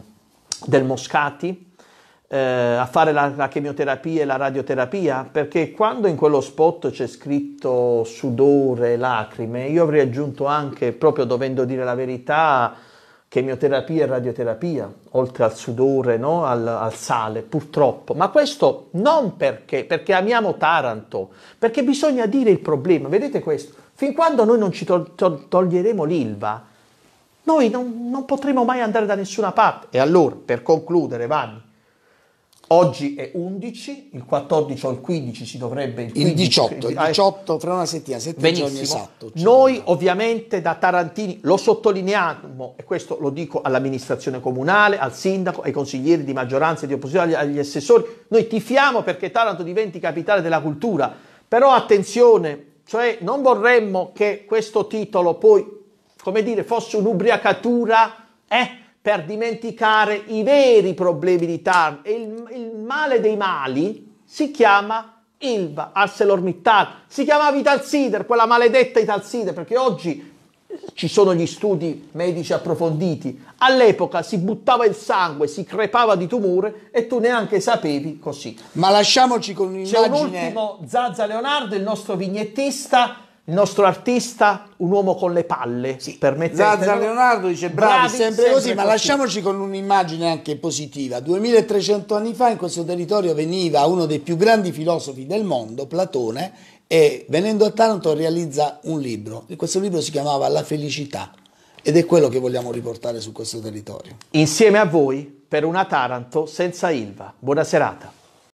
[SPEAKER 1] del Moscati, eh, a fare la, la, chemioterapia e la radioterapia? Perché quando in quello spot c'è scritto sudore, lacrime, io avrei aggiunto anche, proprio dovendo dire la verità, chemioterapia e radioterapia, oltre al sudore, no? al, al sale, purtroppo. Ma questo non perché, perché amiamo Taranto, perché bisogna dire il problema. Vedete questo? Fin quando noi non ci to- to- toglieremo l'ILVA, noi non, non potremo mai andare da nessuna parte. E allora, per concludere, Vanni, Oggi è 11, il 14 o il 15 si dovrebbe... Il, 15, il 18, il 18 ah, fra una settimana, 7 Benissimo. giorni esatto. Noi ovviamente da Tarantini lo sottolineiamo e questo lo dico all'amministrazione comunale, al sindaco, ai consiglieri di maggioranza e di opposizione, agli assessori, noi tifiamo perché Taranto diventi capitale della cultura, però attenzione, cioè non vorremmo che questo titolo poi, come dire, fosse un'ubriacatura, eh? per dimenticare i veri problemi di Tarn e il, il male dei mali si chiama Ilva, ArcelorMittal, si chiamava Sider, quella maledetta Italsider, perché oggi ci sono gli studi medici approfonditi. All'epoca si buttava il sangue, si crepava di tumore e tu neanche sapevi così. Ma lasciamoci con un'immagine... C'è un ultimo Zaza Leonardo, il nostro vignettista, il nostro artista, un uomo con le palle, sì. permettetelo. Lazzaro Leonardo
[SPEAKER 2] dice bravi, bravi sempre, sempre così, così, ma lasciamoci con un'immagine anche positiva. 2300 anni fa in questo territorio veniva uno dei più grandi filosofi del mondo, Platone, e venendo a Taranto realizza un libro. E questo libro si chiamava La felicità
[SPEAKER 1] ed è quello che vogliamo riportare su questo territorio. Insieme a voi per una Taranto senza Ilva. Buona serata.